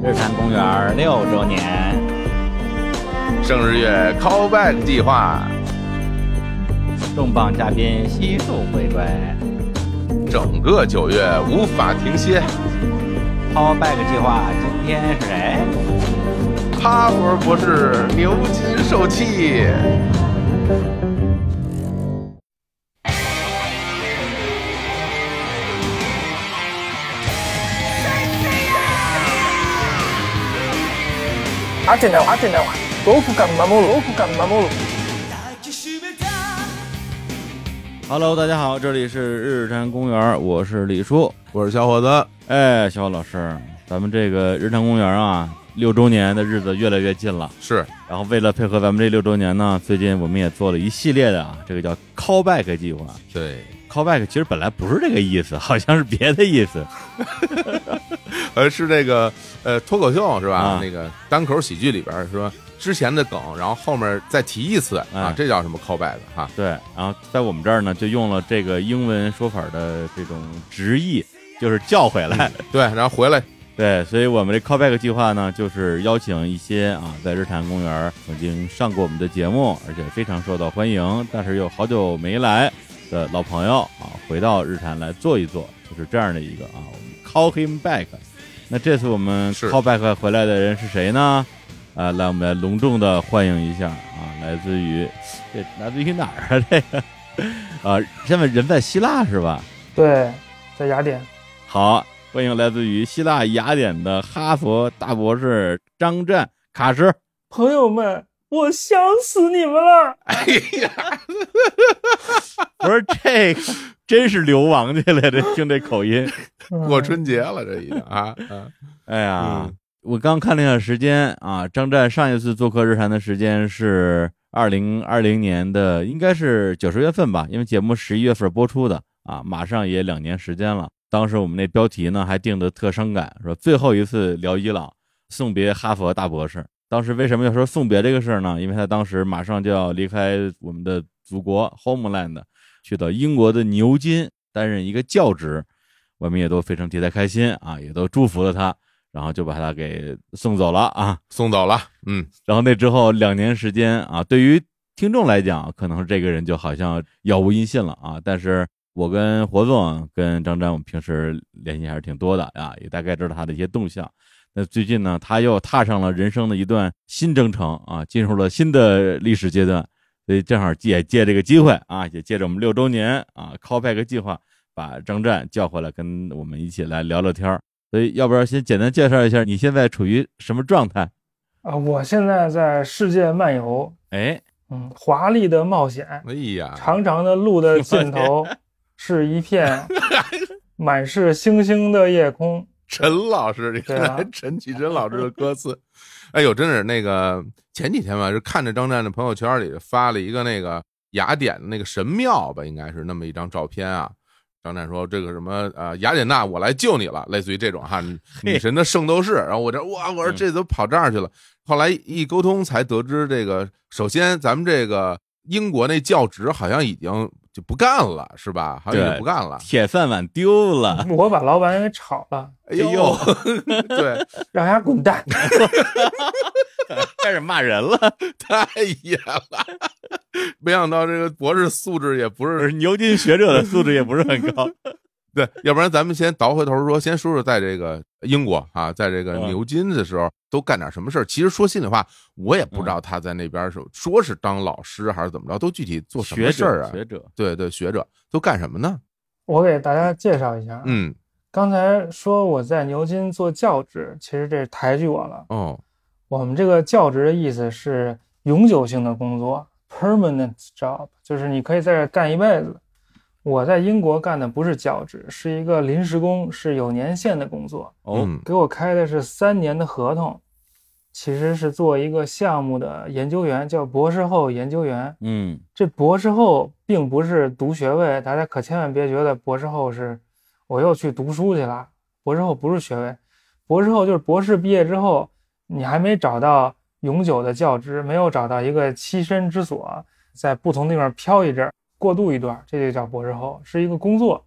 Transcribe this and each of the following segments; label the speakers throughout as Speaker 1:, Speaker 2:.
Speaker 1: 日坛公园六周年，生日月 Call Back 计划，
Speaker 2: 重磅嘉宾悉数回归，整个九月无法停歇。Call Back 计划今天是谁？
Speaker 1: 哈佛博士牛津受气。
Speaker 3: 阿珍呐
Speaker 2: ，Hello，大家好，这里是日坛公园，我是李叔，我是小伙子。哎，小伙老师，咱们这个日坛公园啊，六周年的日子越来越近了。是。然后为了配合咱们这六周年呢，最近我们也做了一系列的，这个叫 “call back” 计划。对。call back 其实本来不是这个意思，好像是别的意思，而 是这个呃脱口秀是吧？那个单口
Speaker 1: 喜剧里边说之前的梗，然后后面再提一次啊，这叫什么 call back 哈？
Speaker 2: 对，然后在我们这儿呢，就用了这个英文说法的这种直译，就是叫回来。对，然后回来。对，所以我们这 c a l l back 计划呢，就是邀请一些啊，在日坛公园曾经上过我们的节目，而且非常受到欢迎，但是又好久没来。的老朋友啊，回到日产来坐一坐，就是这样的一个啊。我们 call him back。那这次我们 call back 回来的人是谁呢？啊，来，我们来隆重的欢迎一下啊，来自于，这来自于哪儿啊？这个 啊，现在人在希腊是吧？
Speaker 3: 对，在雅典。
Speaker 2: 好，欢迎来自于希腊雅典的哈佛大博士张震卡什。朋友们。
Speaker 3: 我想死你们了！哎 呀，
Speaker 2: 我说这真是流亡去了，这听这口音，过春节了这已经啊！哎呀，我刚看了一下时间啊，张湛上一次做客《日坛》的时间是二零二零年的，应该是九十月份吧，因为节目十一月份播出的啊，马上也两年时间了。当时我们那标题呢还定的特伤感，说最后一次聊伊朗，送别哈佛大博士。当时为什么要说送别这个事儿呢？因为他当时马上就要离开我们的祖国 homeland 去到英国的牛津担任一个教职，我们也都非常替他开心啊，也都祝福了他，然后就把他给送走了啊，送走了。嗯，然后那之后两年时间啊，对于听众来讲，可能这个人就好像杳无音信了啊。但是我跟何总、跟张湛，我们平时联系还是挺多的啊，也大概知道他的一些动向。那最近呢，他又踏上了人生的一段新征程啊，进入了新的历史阶段，所以正好借借这个机会啊，也借着我们六周年啊 c l l b a c 计划把张战叫回来跟我们一起来聊聊天儿。所以，要不然先简单介绍一下你现在处于什么状态
Speaker 3: 啊？我现在在世界漫游，
Speaker 2: 哎，嗯，
Speaker 3: 华丽的冒险，哎呀，长长的路的尽头是一片 满是星星的夜空。
Speaker 1: 陈老师，你看
Speaker 3: 陈绮贞老师的歌词，
Speaker 1: 哎呦，真是那个前几天吧，是看着张战的朋友圈里发了一个那个雅典的那个神庙吧，应该是那么一张照片啊。张战说这个什么呃，雅典娜，我来救你了，类似于这种哈，女神的圣斗士。然后我这哇，我说这都跑这儿去了。后来一沟通才得知，这个首先咱们这个英国那教职好像已经。就不干了是吧？好像就不干了，铁饭碗丢了，
Speaker 3: 我把老板给炒了。哎呦，
Speaker 1: 对，让伢滚蛋
Speaker 3: 开始骂人了，太严了。
Speaker 1: 没想到这个博士素质也不是，牛津学者的素质也不是很高。对，要不然咱们先倒回头说，先说说在这个英国啊，在这个牛津的时候都干点什么事儿。其实说心里话，我也不知道他在那边是说是当老师还是怎么着，都具体做什么事儿啊？学者，对对，学者都干什么呢？
Speaker 3: 我给大家介绍一下。嗯，刚才说我在牛津做教职，其实这是抬举我了。哦，我们这个教职的意思是永久性的工作，permanent job，就是你可以在这干一辈子。我在英国干的不是教职，是一个临时工，是有年限的工作。哦，给我开的是三年的合同，其实是做一个项目的研究员，叫博士后研究员。嗯，这博士后并不是读学位，大家可千万别觉得博士后是我又去读书去了。博士后不是学位，博士后就是博士毕业之后，你还没找到永久的教职，没有找到一个栖身之所，在不同地方飘一阵。过渡一段，这就叫博士后，是一个工作，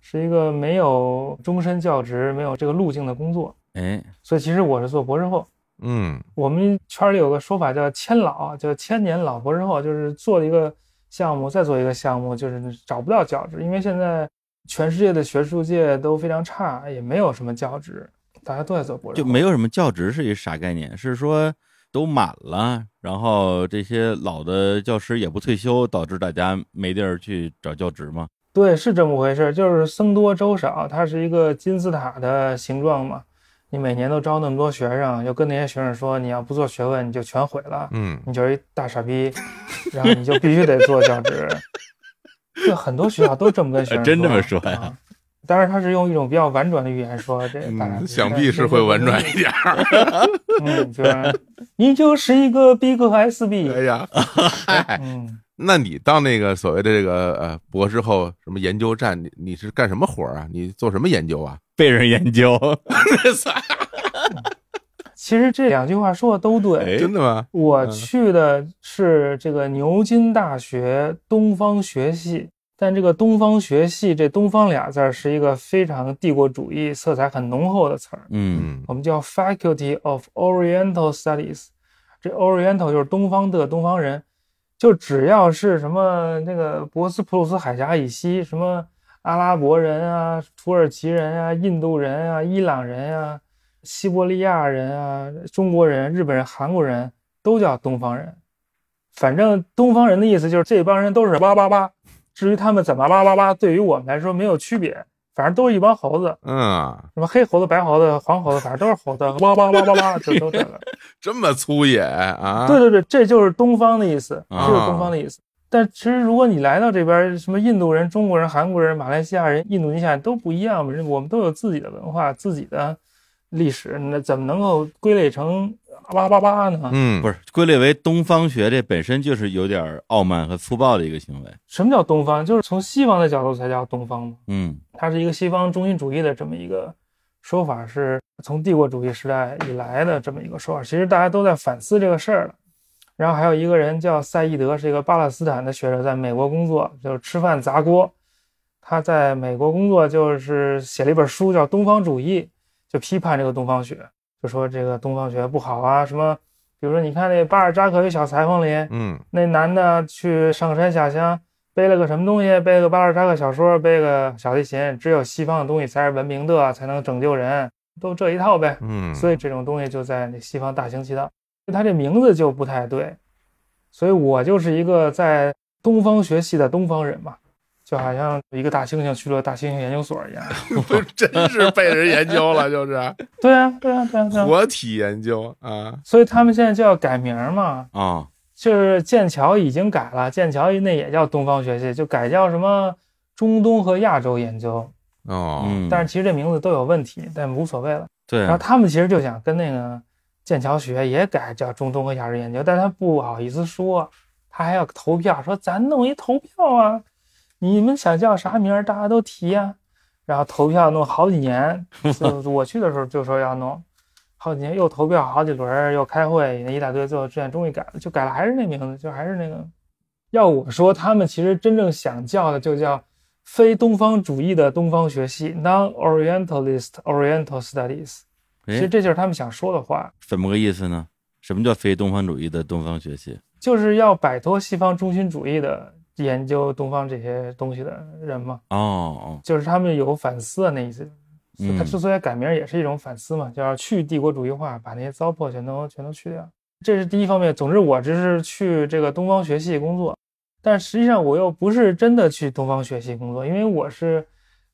Speaker 3: 是一个没有终身教职、没有这个路径的工作。哎，所以其实我是做博士后。嗯，我们圈里有个说法叫“千老”，叫“千年老博士后”，就是做一个项目，再做一个项目，就是找不到教职，因为现在全世界的学术界都非常差，也没有什么教职，大家都在做博士。就
Speaker 2: 没有什么教职是一啥概念？是说。都满了，然后这些老的教师也不退休，导致大家没地儿去找教职吗？
Speaker 3: 对，是这么回事儿，就是僧多粥少，它是一个金字塔的形状嘛。你每年都招那么多学生，又跟那些学生说，你要不做学问，你就全毁了，嗯，你就是一大傻逼，然后你就必须得做教职。就很多学校都这么跟学生说，真这么说呀。当然，他是用一种比较婉转的语言说：“这，想必
Speaker 1: 是会婉转一点
Speaker 3: 儿。”嗯，就是你就是一个 B i 和 S b 哎呀。嗨，
Speaker 1: 那你到那个所谓的这个呃博士后什么研究站，你你是干什么活儿啊？你做什么研究啊？
Speaker 2: 被人研究？
Speaker 3: 其实这两句话说的都对，真的吗？我去的是这个牛津大学东方学系。但这个东方学系，这“东方”俩字儿是一个非常帝国主义色彩很浓厚的词儿。嗯，我们叫 Faculty of Oriental Studies，这 Oriental 就是东方的东方人，就只要是什么那个博斯普鲁斯海峡以西，什么阿拉伯人啊、土耳其人啊、印度人啊、伊朗人啊、西伯利亚人啊、中国人、日本人、韩国人都叫东方人。反正东方人的意思就是这帮人都是叭叭叭。至于他们怎么哇哇哇，对于我们来说没有区别，反正都是一帮猴子。嗯，什么黑猴子、白猴子、黄猴子，反正都是猴子哇哇哇哇哇，这都这个。
Speaker 1: 这么粗野啊？对对
Speaker 3: 对，这就是东方的意思，就是东方的意思。但其实如果你来到这边，什么印度人、中国人、韩国人、马来西亚人、印度尼西亚人都不一样，我们都有自己的文化、自己的历史，那怎么能够归类成？啊叭叭呢？嗯，不
Speaker 2: 是归类为东方学，这本身就是有点傲慢和粗暴的一个行为。
Speaker 3: 什么叫东方？就是从西方的角度才叫东方嗯，它是一个西方中心主义的这么一个说法，是从帝国主义时代以来的这么一个说法。其实大家都在反思这个事儿了。然后还有一个人叫赛义德，是一个巴勒斯坦的学者，在美国工作，就是吃饭砸锅。他在美国工作，就是写了一本书叫《东方主义》，就批判这个东方学。就说这个东方学不好啊，什么？比如说，你看那巴尔扎克《小裁缝》里，嗯，那男的去上山下乡，背了个什么东西？背个巴尔扎克小说，背个小提琴。只有西方的东西才是文明的，才能拯救人，都这一套呗。嗯，所以这种东西就在那西方大行其道。他这名字就不太对，所以我就是一个在东方学系的东方人嘛。就好像一个大猩猩去了大猩猩研究所一样，不真是被人研究了，就是。对啊，对啊，对啊，活
Speaker 1: 体研究
Speaker 3: 啊。所以他们现在就要改名嘛啊，就是剑桥已经改了，剑桥那也叫东方学系，就改叫什么中东和亚洲研究。
Speaker 4: 哦，但是其
Speaker 3: 实这名字都有问题，但无所谓了。对。然后他们其实就想跟那个剑桥学也改叫中东和亚洲研究，但他不好意思说，他还要投票，说咱弄一投票啊。你们想叫啥名儿？大家都提啊，然后投票弄好几年。就我去的时候就说要弄，好几年又投票好几轮，又开会一大堆，最后志愿终于改了，就改了，还是那名字，就还是那个。要我说，他们其实真正想叫的就叫“非东方主义的东方学系 ”（Non Orientalist Oriental Studies）。其实这就是他们想说的话。
Speaker 2: 怎么个意思呢？什么叫“非东方主义的东方学系”？
Speaker 3: 就是要摆脱西方中心主义的。研究东方这些东西的人嘛，
Speaker 4: 哦哦，
Speaker 3: 就是他们有反思的那意思。他之所以改名也是一种反思嘛，叫去帝国主义化，把那些糟粕全都全都去掉。这是第一方面。总之，我这是去这个东方学系工作，但实际上我又不是真的去东方学系工作，因为我是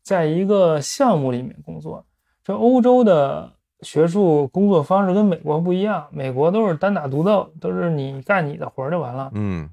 Speaker 3: 在一个项目里面工作。这欧洲的学术工作方式跟美国不一样，美国都是单打独斗，都是你干你的活就完了。嗯。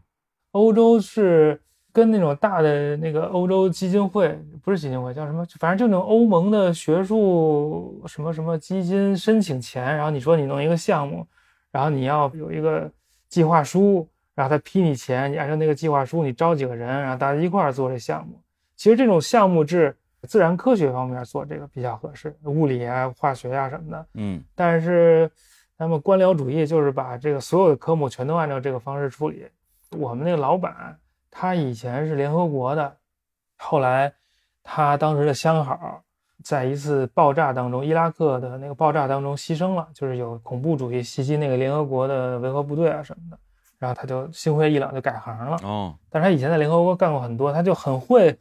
Speaker 3: 欧洲是跟那种大的那个欧洲基金会，不是基金会，叫什么？反正就那种欧盟的学术什么什么基金，申请钱。然后你说你弄一个项目，然后你要有一个计划书，然后他批你钱，你按照那个计划书，你招几个人，然后大家一块儿做这项目。其实这种项目制，自然科学方面做这个比较合适，物理啊、化学啊什么的。嗯，但是那么官僚主义就是把这个所有的科目全都按照这个方式处理。我们那个老板，他以前是联合国的，后来他当时的相好在一次爆炸当中，伊拉克的那个爆炸当中牺牲了，就是有恐怖主义袭击那个联合国的维和部队啊什么的，然后他就心灰意冷就改行了。哦，但是他以前在联合国干过很多，他就很会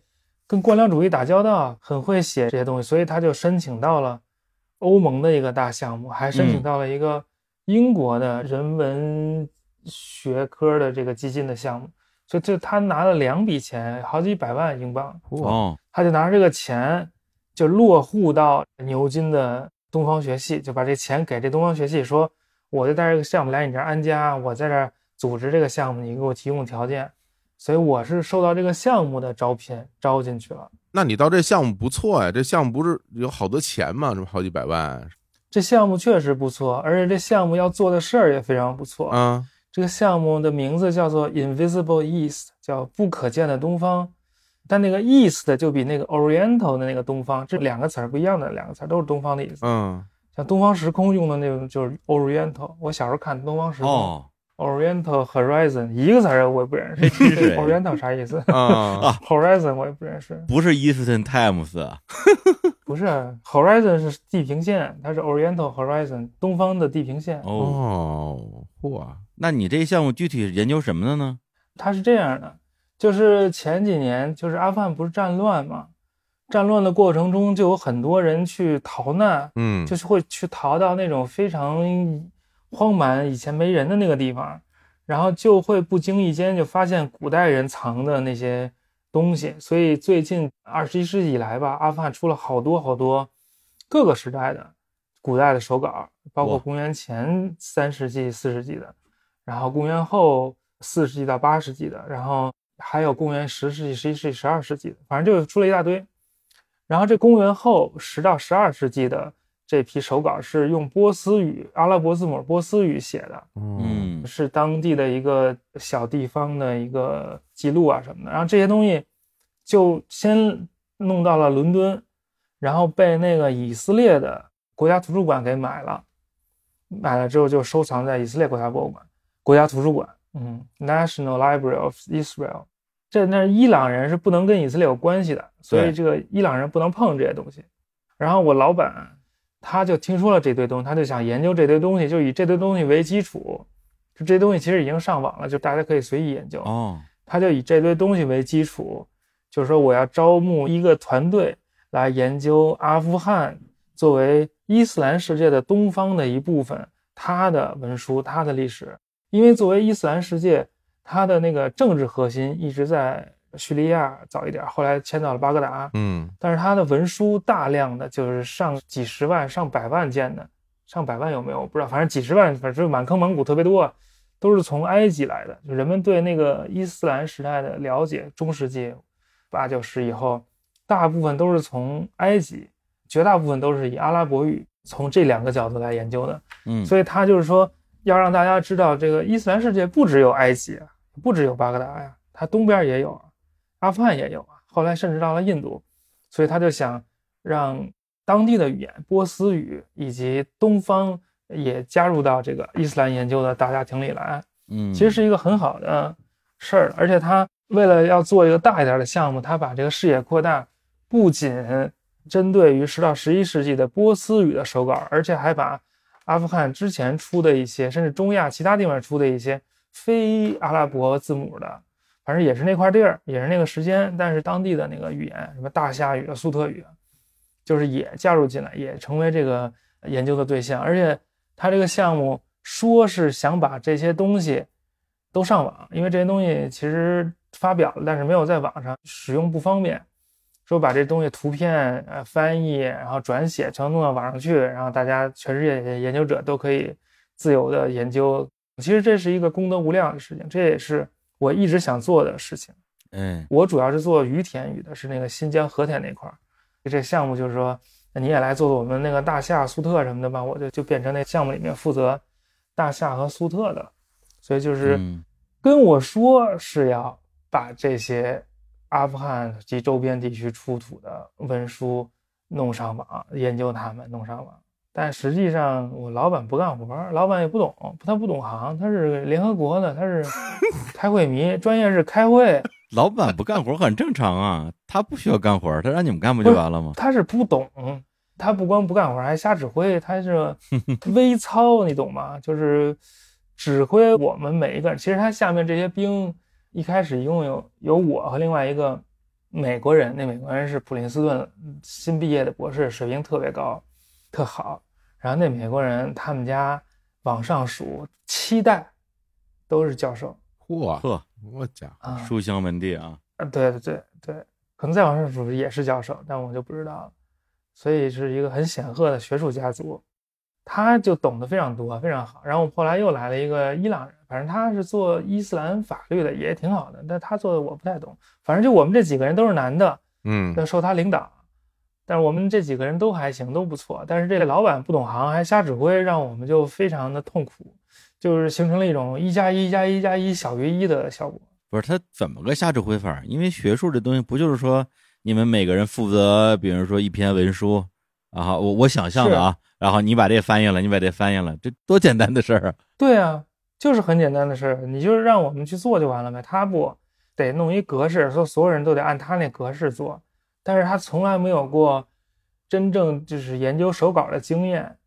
Speaker 3: 跟官僚主义打交道，很会写这些东西，所以他就申请到了欧盟的一个大项目，还申请到了一个英国的人文。学科的这个基金的项目，就就他拿了两笔钱，好几百万英镑。哦，他就拿着这个钱，就落户到牛津的东方学系，就把这钱给这东方学系说：“我就带这个项目来你这儿安家，我在这组织这个项目，你给我提供条件。”所以我是受到这个项目的招聘招进去了。
Speaker 1: 那你到这项目不错呀，这项目不是有好多钱吗？这么好几百万？
Speaker 3: 这项目确实不错，而且这项目要做的事儿也非常不错啊。这个项目的名字叫做 Invisible East，叫不可见的东方，但那个 East 就比那个 Oriental 的那个东方，这两个词儿不一样的两个词儿，都是东方的意思。嗯，像《东方时空》用的那种就是 Oriental，我小时候看《东方时空》。Oriental Horizon 一个词儿我也不认识，Oriental 啥意思啊？Horizon 我也不认识，
Speaker 2: 不是 Eastern Times，
Speaker 3: 不是，Horizon 是地平线，它是 Oriental Horizon 东方的地平线。
Speaker 2: 哦，嚯，那你这个项目具体研究什么的呢？
Speaker 3: 它是这样的，就是前几年就是阿富汗不是战乱嘛，战乱的过程中就有很多人去逃难，嗯，就是会去逃到那种非常。荒蛮以前没人的那个地方，然后就会不经意间就发现古代人藏的那些东西。所以最近二十一世纪以来吧，阿富汗出了好多好多各个时代的古代的手稿，包括公元前三世纪、四世纪的，然后公元后四世纪到八世纪的，然后还有公元十世纪、十一世纪、十二世纪的，反正就出了一大堆。然后这公元后十到十二世纪的。这批手稿是用波斯语、阿拉伯字母波斯语写的，
Speaker 5: 嗯，
Speaker 3: 是当地的一个小地方的一个记录啊什么的。然后这些东西就先弄到了伦敦，然后被那个以色列的国家图书馆给买了。买了之后就收藏在以色列国家博物馆、国家图书馆，嗯，National Library of Israel。这那伊朗人是不能跟以色列有关系的，所以这个伊朗人不能碰这些东西。然后我老板。他就听说了这堆东西，他就想研究这堆东西，就以这堆东西为基础，这东西其实已经上网了，就大家可以随意研究。哦，他就以这堆东西为基础，就是说我要招募一个团队来研究阿富汗，作为伊斯兰世界的东方的一部分，它的文书、它的历史，因为作为伊斯兰世界，它的那个政治核心一直在。叙利亚早一点，后来迁到了巴格达。嗯，但是他的文书大量的就是上几十万、上百万件的，上百万有没有我不知道，反正几十万，反正满坑蒙古特别多，都是从埃及来的。就人们对那个伊斯兰时代的了解，中世纪八九十以后，大部分都是从埃及，绝大部分都是以阿拉伯语。从这两个角度来研究的。嗯，所以他就是说要让大家知道，这个伊斯兰世界不只有埃及，不只有巴格达呀，它东边也有。阿富汗也有啊，后来甚至到了印度，所以他就想让当地的语言波斯语以及东方也加入到这个伊斯兰研究的大家庭里来。嗯，其实是一个很好的事儿，而且他为了要做一个大一点的项目，他把这个视野扩大，不仅针对于十到十一世纪的波斯语的手稿，而且还把阿富汗之前出的一些，甚至中亚其他地方出的一些非阿拉伯字母的。反正也是那块地儿，也是那个时间，但是当地的那个语言，什么大夏语、粟特语，就是也加入进来，也成为这个研究的对象。而且他这个项目说是想把这些东西都上网，因为这些东西其实发表了，但是没有在网上使用不方便。说把这东西图片、呃翻译，然后转写，全弄到网上去，然后大家全世界研究者都可以自由的研究。其实这是一个功德无量的事情，这也是。我一直想做的事情，嗯，我主要是做于田语的，是那个新疆和田那块儿，这项目就是说，你也来做做我们那个大夏、苏特什么的吧，我就就变成那项目里面负责大夏和苏特的，所以就是跟我说是要把这些阿富汗及周边地区出土的文书弄上网，研究他们弄上网。但实际上，我老板不干活，老板也不懂，他不懂行，他是联合国的，他是
Speaker 2: 开会迷，
Speaker 3: 专业是开会。
Speaker 2: 老板不干活很正常啊，他不需要干活，他让你们干不就完了吗？
Speaker 3: 他是不懂，他不光不干活，还瞎指挥，他是 微操，你懂吗？就是指挥我们每一个人。其实他下面这些兵，一开始一共有有我和另外一个美国人，那美国人是普林斯顿新毕业的博士，水平特别高，特好。然后那美国人他们家往上数七代都是教授，哇呵，我
Speaker 2: 家书香门第啊，
Speaker 3: 啊对对对对，可能再往上数也是教授，但我就不知道了。所以是一个很显赫的学术家族，他就懂得非常多，非常好。然后后来又来了一个伊朗人，反正他是做伊斯兰法律的，也挺好的，但他做的我不太懂。反正就我们这几个人都是男的，嗯，要受他领导。但是我们这几个人都还行，都不错。但是这个老板不懂行，还瞎指挥，让我们就非常的痛苦，就是形成了一种一加一加一加一小于一的效果。
Speaker 2: 不是他怎么个瞎指挥法？因为学术这东西不就是说你们每个人负责，比如说一篇文书啊，我我想象的啊，然后你把这翻译了，你把这翻译了，这多简单的事儿。
Speaker 3: 对啊，就是很简单的事儿，你就让我们去做就完了呗。他不得弄一格式，说所有人都得按他那格式做。但是他从来没有过真正就是研究手稿的经验，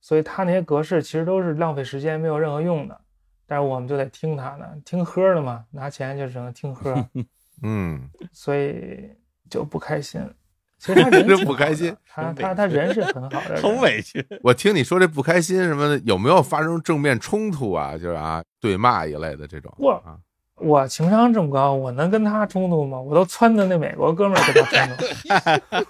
Speaker 3: 所以他那些格式其实都是浪费时间，没有任何用的。但是我们就得听他的，听喝的嘛，拿钱就只能听喝，嗯，所以就不开心。其实他 人就不开心，他他他人是很好的，从委屈。
Speaker 1: 我听你说这不开心什么的，有没有发生正面冲突啊？就是啊，对骂一类的这种，
Speaker 3: 过啊。我情商这么高，我能跟他冲突吗？我都撺掇那美国哥们跟他冲突。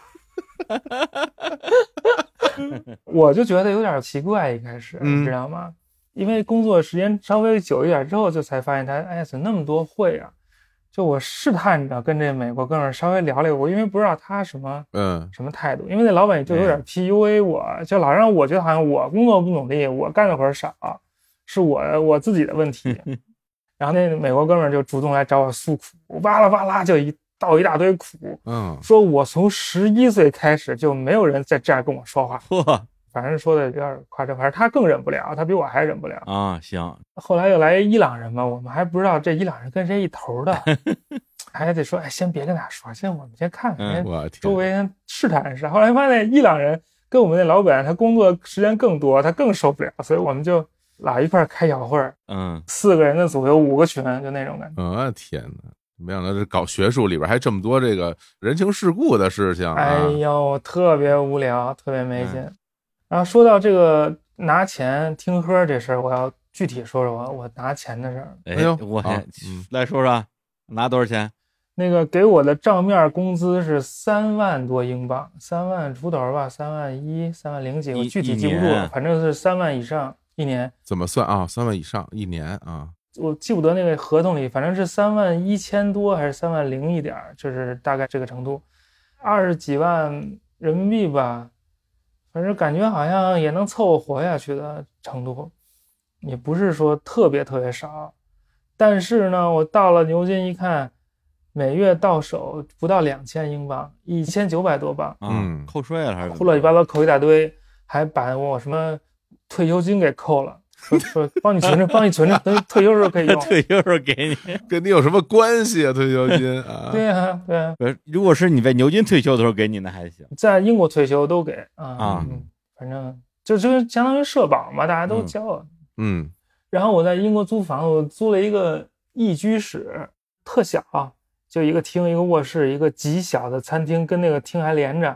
Speaker 3: 我就觉得有点奇怪，一开始，你知道吗？因为工作时间稍微久一点之后，就才发现他，哎，怎么那么多会啊？就我试探着跟这美国哥们稍微聊聊，我因为不知道他什么，嗯，什么态度。因为那老板就有点 PUA 我，就老让我觉得好像我工作不努力，我干的活少，是我我自己的问题。然后那美国哥们儿就主动来找我诉苦，哇啦哇啦就一倒一大堆苦，嗯，说我从十一岁开始就没有人在这样跟我说话。呵，反正说的有点夸张，反正他更忍不了，他比我还忍不了。
Speaker 2: 啊，行。
Speaker 3: 后来又来伊朗人嘛，我们还不知道这伊朗人跟谁一头的，还得说，哎，先别跟他说，先我们先看看，我周围试探一下。后来发现伊朗人跟我们那老板，他工作时间更多，他更受不了，所以我们就。拉一块儿开小会儿，嗯，四个人的组有五个群，就那种感
Speaker 1: 觉。啊天哪，没想到这搞学术里边还这么多这个人情世故的事情。哎
Speaker 3: 呦，特别无聊，特别没劲。然后说到这个拿钱听喝这事儿，我要具体说说我我拿钱的事儿。哎呦，我
Speaker 2: 先来说说拿多少钱。
Speaker 3: 那个给我的账面工资是三万多英镑，三万出头吧，三万一、三万零几，我具体记不住了，反正是三万以上。一
Speaker 5: 年
Speaker 1: 怎么算啊？三万以上一年啊？
Speaker 3: 我记不得那个合同里，反正是三万一千多还是三万零一点儿，就是大概这个程度，二十几万人民币吧。反正感觉好像也能凑合活下去的程度，也不是说特别特别少。但是呢，我到了牛津一看，每月到手不到两千英镑，一千九百多镑
Speaker 2: 嗯，扣税了还是？胡乱
Speaker 3: 七八糟扣一大堆，还把我什么？退休金给扣了，说帮你存着，帮你存着，等你退休时候可以用。退
Speaker 1: 休时候给你，跟你有什么关系啊？退休金
Speaker 2: 啊？对
Speaker 3: 呀，对啊。
Speaker 2: 如果是你在牛津退休的时候给你那还行，
Speaker 3: 在英国退休都给
Speaker 2: 啊嗯、
Speaker 3: 反正就就相当于社保嘛，大家都交。嗯。然后我在英国租房子，租了一个一居室，特小，就一个厅、一个卧室、一个极小的餐厅，跟那个厅还连着，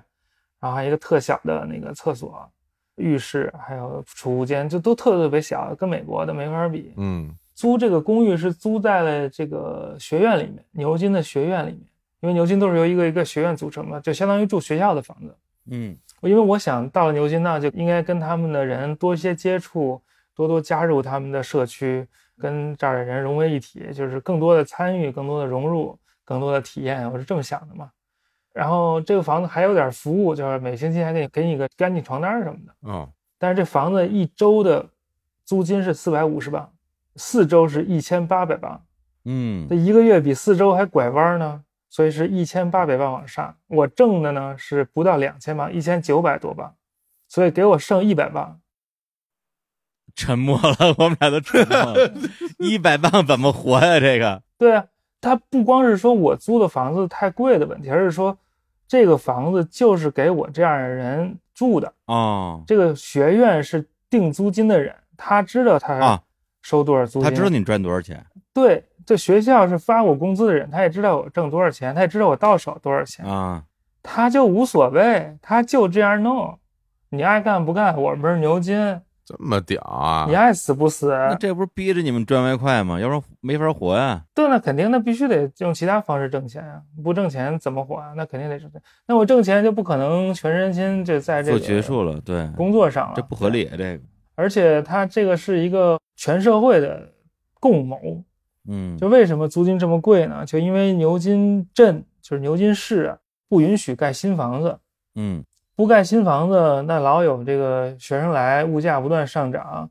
Speaker 3: 然后还一个特小的那个厕所。浴室还有储物间，就都特别特别小，跟美国的没法比。嗯，租这个公寓是租在了这个学院里面，牛津的学院里面，因为牛津都是由一个一个学院组成的，就相当于住学校的房子。嗯，因为我想到牛津呢，就应该跟他们的人多一些接触，多多加入他们的社区，跟这儿的人融为一体，就是更多的参与，更多的融入，更多的体验。我是这么想的嘛。然后这个房子还有点服务，就是每星期还得给你个干净床单什么的。嗯，但是这房子一周的租金是四百五十磅，四周是一千八百磅。嗯，这一个月比四周还拐弯呢，所以是一千八百磅往上。我挣的呢是不到两千磅，一千九百多磅，所以给我剩一百磅。
Speaker 2: 沉默了，我们俩都沉默。一百磅怎么活呀？这个
Speaker 3: 对啊，他不光是说我租的房子太贵的问题，而是说。这个房子就是给我这样的人住的啊。这个学院是定租金的人，他知道他收多少
Speaker 2: 租金，他知道你赚多少钱。
Speaker 3: 对，这学校是发我工资的人，他也知道我挣多少钱，他也知道我到手多少钱啊。他就无所谓，他就这样弄，你爱干不干，我不是牛津。
Speaker 2: 这么屌啊！你爱死不死？那这不是逼着你们赚外快吗？要不然没法活呀。
Speaker 3: 对，那肯定，那必须得用其他方式挣钱呀。不挣钱怎么活啊？那肯定得挣钱。那我挣钱就不可能全身心就在这个。结
Speaker 2: 束了，对。工作上了，这不合理。这个，
Speaker 3: 而且它这个是一个全社会的共谋。嗯，就为什么租金这么贵呢？就因为牛津镇，就是牛津市不允许盖新房子。嗯。不盖新房子，那老有这个学生来，物价不断上涨，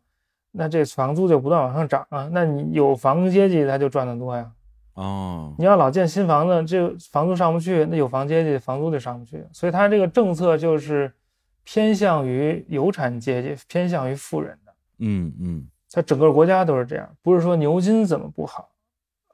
Speaker 3: 那这房租就不断往上涨啊。那你有房阶级他就赚得多呀。
Speaker 4: 哦，
Speaker 3: 你要老建新房子，这房租上不去，那有房阶级房租就上不去。所以他这个政策就是偏向于有产阶级，偏向于富人的。
Speaker 5: 嗯嗯，
Speaker 3: 他整个国家都是这样，不是说牛津怎么不好，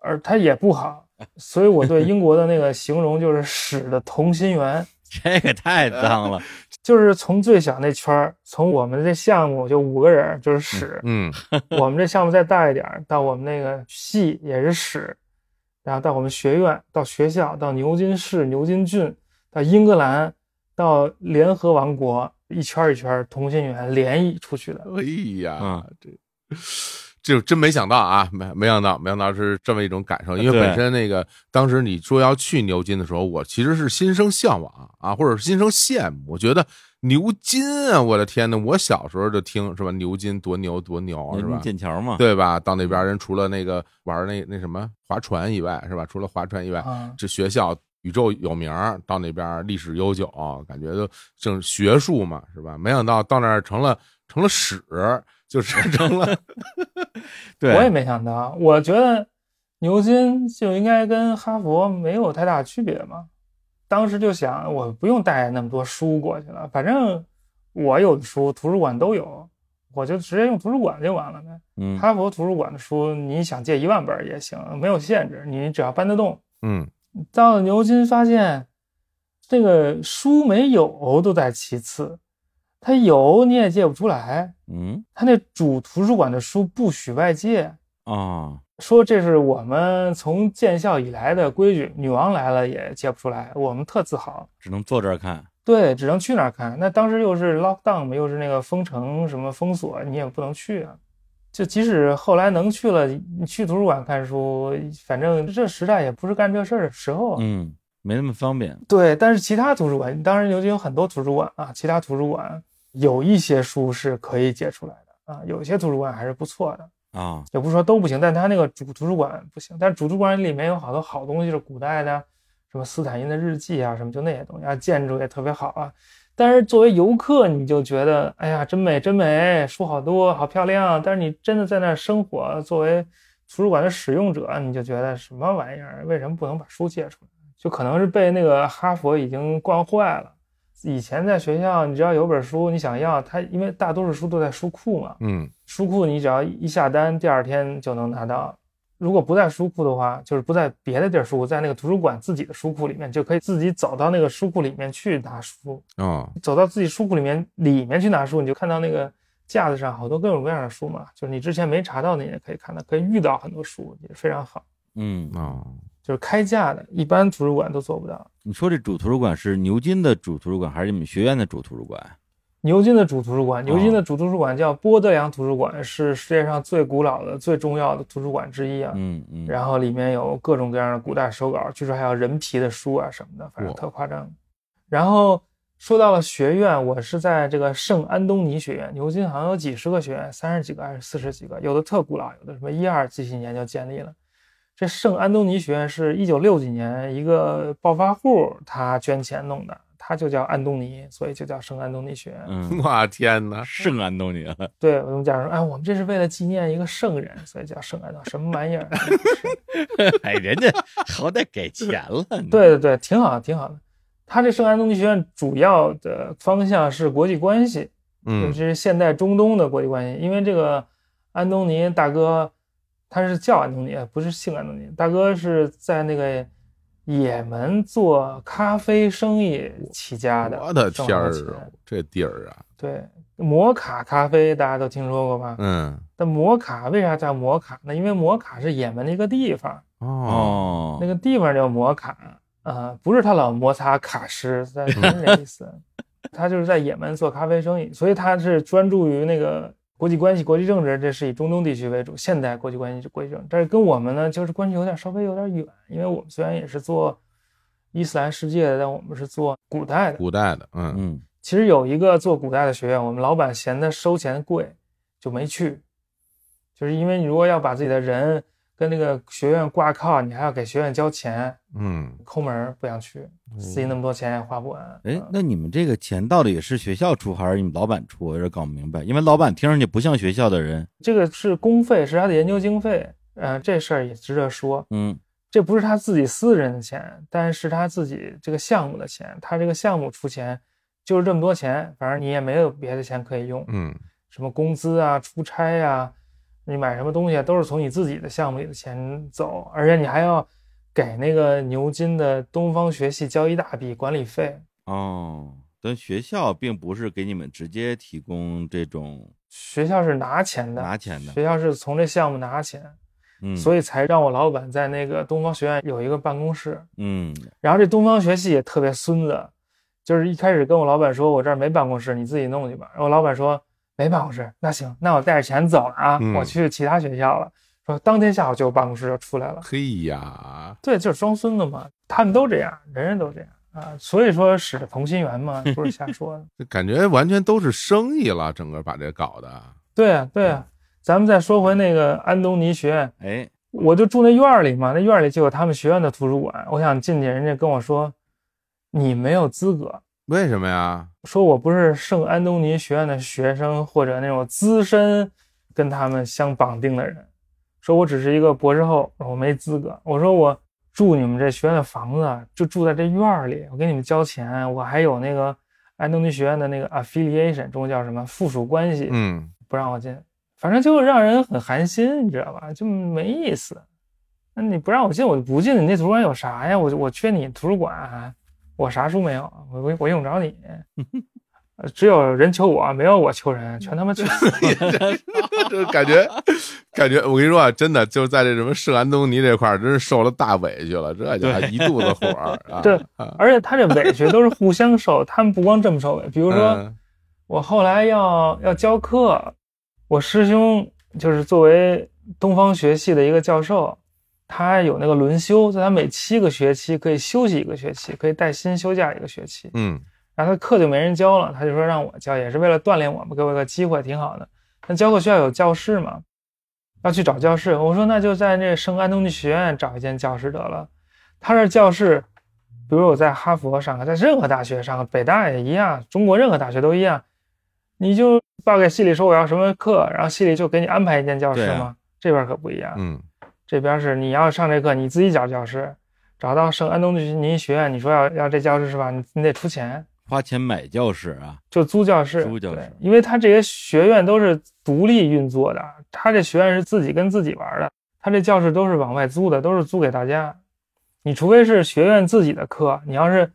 Speaker 3: 而它也不好。所以我对英国的那个形容就是屎的同心圆。
Speaker 2: 这个太脏了，
Speaker 3: 就是从最小那圈儿，从我们这项目就五个人就是屎，嗯，我们这项目再大一点，到我们那个系也是屎，然后到我们学院，到学校，到牛津市、牛津郡，到英格兰，到联合王国，一圈一圈同心圆连谊出去的。哎
Speaker 1: 呀，这。就真没想到啊，没没想到，没想到是这么一种感受。因为本身那个当时你说要去牛津的时候，我其实是心生向往啊，或者是心生羡慕。我觉得牛津啊，我的天呐，我小时候就听是吧，牛津多牛多牛是吧？剑桥嘛，对吧？到那边人除了那个玩那那什么划船以外，是吧？除了划船以外，这学校宇宙有名儿，到那边历史悠久，感觉就正学术嘛，是吧？没想到到那儿成了成了屎。就是扔了，对，我也
Speaker 3: 没想到。我觉得牛津就应该跟哈佛没有太大区别嘛。当时就想，我不用带那么多书过去了，反正我有的书图书馆都有，我就直接用图书馆就完了
Speaker 5: 呗。哈
Speaker 3: 佛图书馆的书，你想借一万本也行，没有限制，你只要搬得动。嗯，到了牛津发现，这个书没有都在其次。他有你也借不出来，嗯，他那主图书馆的书不许外借啊，说这是我们从建校以来的规矩，女王来了也借不出来，我们特自豪，
Speaker 2: 只能坐这儿看，
Speaker 3: 对，只能去那儿看。那当时又是 lockdown，又是那个封城什么封锁，你也不能去啊。就即使后来能去了，你去图书馆看书，反正这时代也不是干这事儿的时候，
Speaker 2: 嗯，没那么方便。
Speaker 3: 对，但是其他图书馆，当然尤其有很多图书馆啊，其他图书馆。有一些书是可以借出来的啊，有些图书馆还是不错的啊，也不是说都不行，但他那个主图书馆不行，但主图书馆里面有好多好东西，是古代的，什么斯坦因的日记啊，什么就那些东西啊，建筑也特别好啊。但是作为游客，你就觉得，哎呀，真美真美，书好多，好漂亮。但是你真的在那儿生活，作为图书馆的使用者，你就觉得什么玩意儿？为什么不能把书借出来？就可能是被那个哈佛已经惯坏了。以前在学校，你只要有本书，你想要它，因为大多数书都在书库嘛。嗯。书库你只要一下单，第二天就能拿到。如果不在书库的话，就是不在别的地儿书，在那个图书馆自己的书库里面，就可以自己走到那个书库里面去拿书。哦。走到自己书库里面里面去拿书，你就看到那个架子上好多各种各样的书嘛。就是你之前没查到的，也可以看到，可以遇到很多书，也非常好。
Speaker 2: 嗯。啊、
Speaker 3: 就是开价的，一般图书馆都做不到。
Speaker 2: 你说这主图书馆是牛津的主图书馆，还是你们学院的主图书馆？
Speaker 3: 牛津的主图书馆，牛津的主图书馆叫波德良图书馆，是世界上最古老的、最重要的图书馆之一啊。嗯嗯。然后里面有各种各样的古代手稿，据说还有人皮的书啊什么的，反正特夸张。然后说到了学院，我是在这个圣安东尼学院。牛津好像有几十个学院，三十几个还是四十几个，有的特古老，有的什么一二几几年就建立了。这圣安东尼学院是一九六几年一个暴发户他捐钱弄的，他就叫安东尼，所以就叫圣安东尼学院。
Speaker 1: 哇天哪，圣安东尼！
Speaker 3: 对，我们家人哎，我们这是为了纪念一个圣人，所以叫圣安东尼。什么玩意儿？哎，人家好歹给钱了。对对对，挺好，挺好的。他这圣安东尼学院主要的方向是国际关系，嗯，就是现代中东的国际关系，因为这个安东尼大哥。他是教东你，不是性感东你。大哥是在那个也门做咖啡生意起家的，我的天啊。
Speaker 1: 这地儿啊，
Speaker 3: 对，摩卡咖啡大家都听说过吧？嗯。但摩卡为啥叫摩卡呢？因为摩卡是也门的一个地方
Speaker 4: 哦，
Speaker 3: 那个地方叫摩卡啊，不是他老摩擦卡诗，在么 意思，他就是在也门做咖啡生意，所以他是专注于那个。国际关系、国际政治，这是以中东地区为主。现代国际关系、国际政，治，但是跟我们呢，就是关系有点稍微有点远，因为我们虽然也是做伊斯兰世界的，但我们是做古代的。古
Speaker 1: 代的，嗯嗯。
Speaker 3: 其实有一个做古代的学院，我们老板嫌他收钱贵，就没去。就是因为你如果要把自己的人。跟那个学院挂靠，你还要给学院交钱，嗯，抠门不想去，塞那么多钱也花不完。
Speaker 2: 哎，那你们这个钱到底是学校出还是你们老板出？我有点搞不明白，因为老板听上去不像学校的人。
Speaker 3: 这个是公费，是他的研究经费，呃，这事儿也值得说。嗯，这不是他自己私人的钱，但是他自己这个项目的钱，他这个项目出钱就是这么多钱，反正你也没有别的钱可以用。嗯，什么工资啊，出差啊。你买什么东西都是从你自己的项目里的钱走，而且你还要给那个牛津的东
Speaker 2: 方学系交一大笔管理费哦。但学校并不是给你们直接提供这种，
Speaker 3: 学校是拿钱的，拿钱的。学校是从这项目拿钱，嗯，所以才让我老板在那个东方学院有一个办公室，嗯。然后这东方学系也特别孙子，就是一开始跟我老板说我这儿没办公室，你自己弄去吧。然后老板说。没办公室，那行，那我带着钱走了啊！我去其他学校了。说当天下午就办公室就出来了。嘿呀，对，就是装孙子嘛，他们都这样，人人都这样啊。所以说，使同心圆嘛，不是瞎说的。感觉完全都是
Speaker 1: 生意了，整个把这搞的。
Speaker 3: 对啊，对啊，咱们再说回那个安东尼学院。哎，我就住那院里嘛，那院里就有他们学院的图书馆，我想进去，人家跟我说，你没有资格。为什么呀？说我不是圣安东尼学院的学生，或者那种资深，跟他们相绑定的人。说我只是一个博士后，我没资格。我说我住你们这学院的房子，就住在这院里，我给你们交钱，我还有那个安东尼学院的那个 affiliation，中文叫什么附属关系。嗯，不让我进，反正就让人很寒心，你知道吧？就没意思。那你不让我进，我就不进。你那图书馆有啥呀？我我缺你图书馆。我啥书没有，我我我用不着你，只有人求我，没有我求人，全他妈全，感觉感觉我跟你说啊，
Speaker 1: 真的就是在这什么圣安东尼这块儿，真是受了大委屈了，这就一肚子火 啊。对，
Speaker 3: 而且他这委屈都是互相受，他们不光这么受委屈，比如说我后来要要教课，我师兄就是作为东方学系的一个教授。他有那个轮休，就他每七个学期可以休息一个学期，可以带薪休假一个学期。嗯，然后他课就没人教了，他就说让我教，也是为了锻炼我们，给我个机会，挺好的。那教课需要有教室嘛？要去找教室。我说那就在那圣安东尼学院找一间教室得了。他这教室，比如我在哈佛上课，在任何大学上课，北大也一样，中国任何大学都一样，你就报给系里说我要什么课，然后系里就给你安排一间教室嘛。这边可不一样。嗯。这边是你要上这课，你自己找教室，找到圣安东尼尼学院，你说要要这教室是吧？你你得出钱，
Speaker 2: 花钱买教室啊？就租教室。租教室，
Speaker 3: 因为他这些学院都是独立运作的，他这学院是自己跟自己玩的，他这教室都是往外租的，都是租给大家。你除非是学院自己的课，你要是比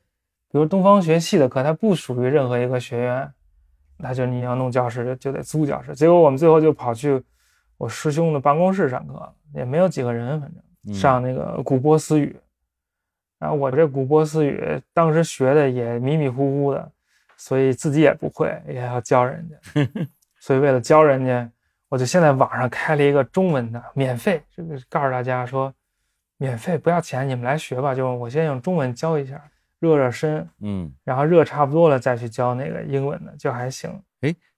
Speaker 3: 如东方学系的课，它不属于任何一个学院，那就你要弄教室就得租教室。结果我们最后就跑去。我师兄的办公室上课也没有几个人，反正上那个古波斯语，然后我这古波斯语当时学的也迷迷糊糊的，所以自己也不会，也要教人家。所以为了教人家，我就现在网上开了一个中文的免费，这个告诉大家说，免费不要钱，你们来学吧。就我先用中文教一下，热热身，嗯，然后热差不多了再去教那个英文的，就还行。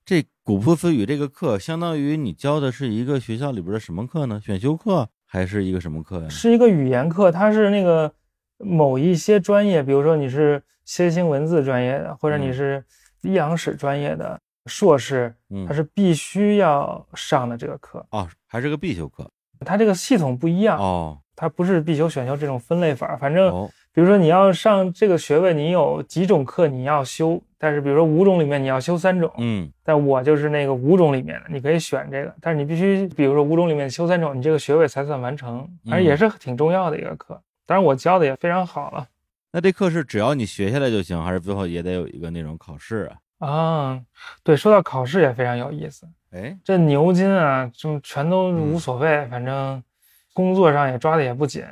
Speaker 2: 这古朴词语这个课，相当于你教的是一个学校里边的什么课呢？选修课还是一个什么课呀？是
Speaker 3: 一个语言课，它是那个某一些专业，比如说你是先秦文字专业的，或者你是阳史专业的硕士，它是必须要上的这个课
Speaker 2: 啊，还是个必修课？
Speaker 3: 它这个系统不一样哦，它不是必修、选修这种分类法，反正比如说你要上这个学位，你有几种课你要修。但是，比如说五种里面你要修三种，嗯，但我就是那个五种里面的，你可以选这个，但是你必须，比如说五种里面修三种，你这个学位才算完成，反正也是挺重要的一个课。当然，我教的也非常好了。
Speaker 2: 那这课是只要你学下来就行，还是最后也得有一个那种考试
Speaker 3: 啊？啊，对，说到考试也非常有意思。哎，这牛津啊，就全都无所谓，反正工作上也抓的也不紧。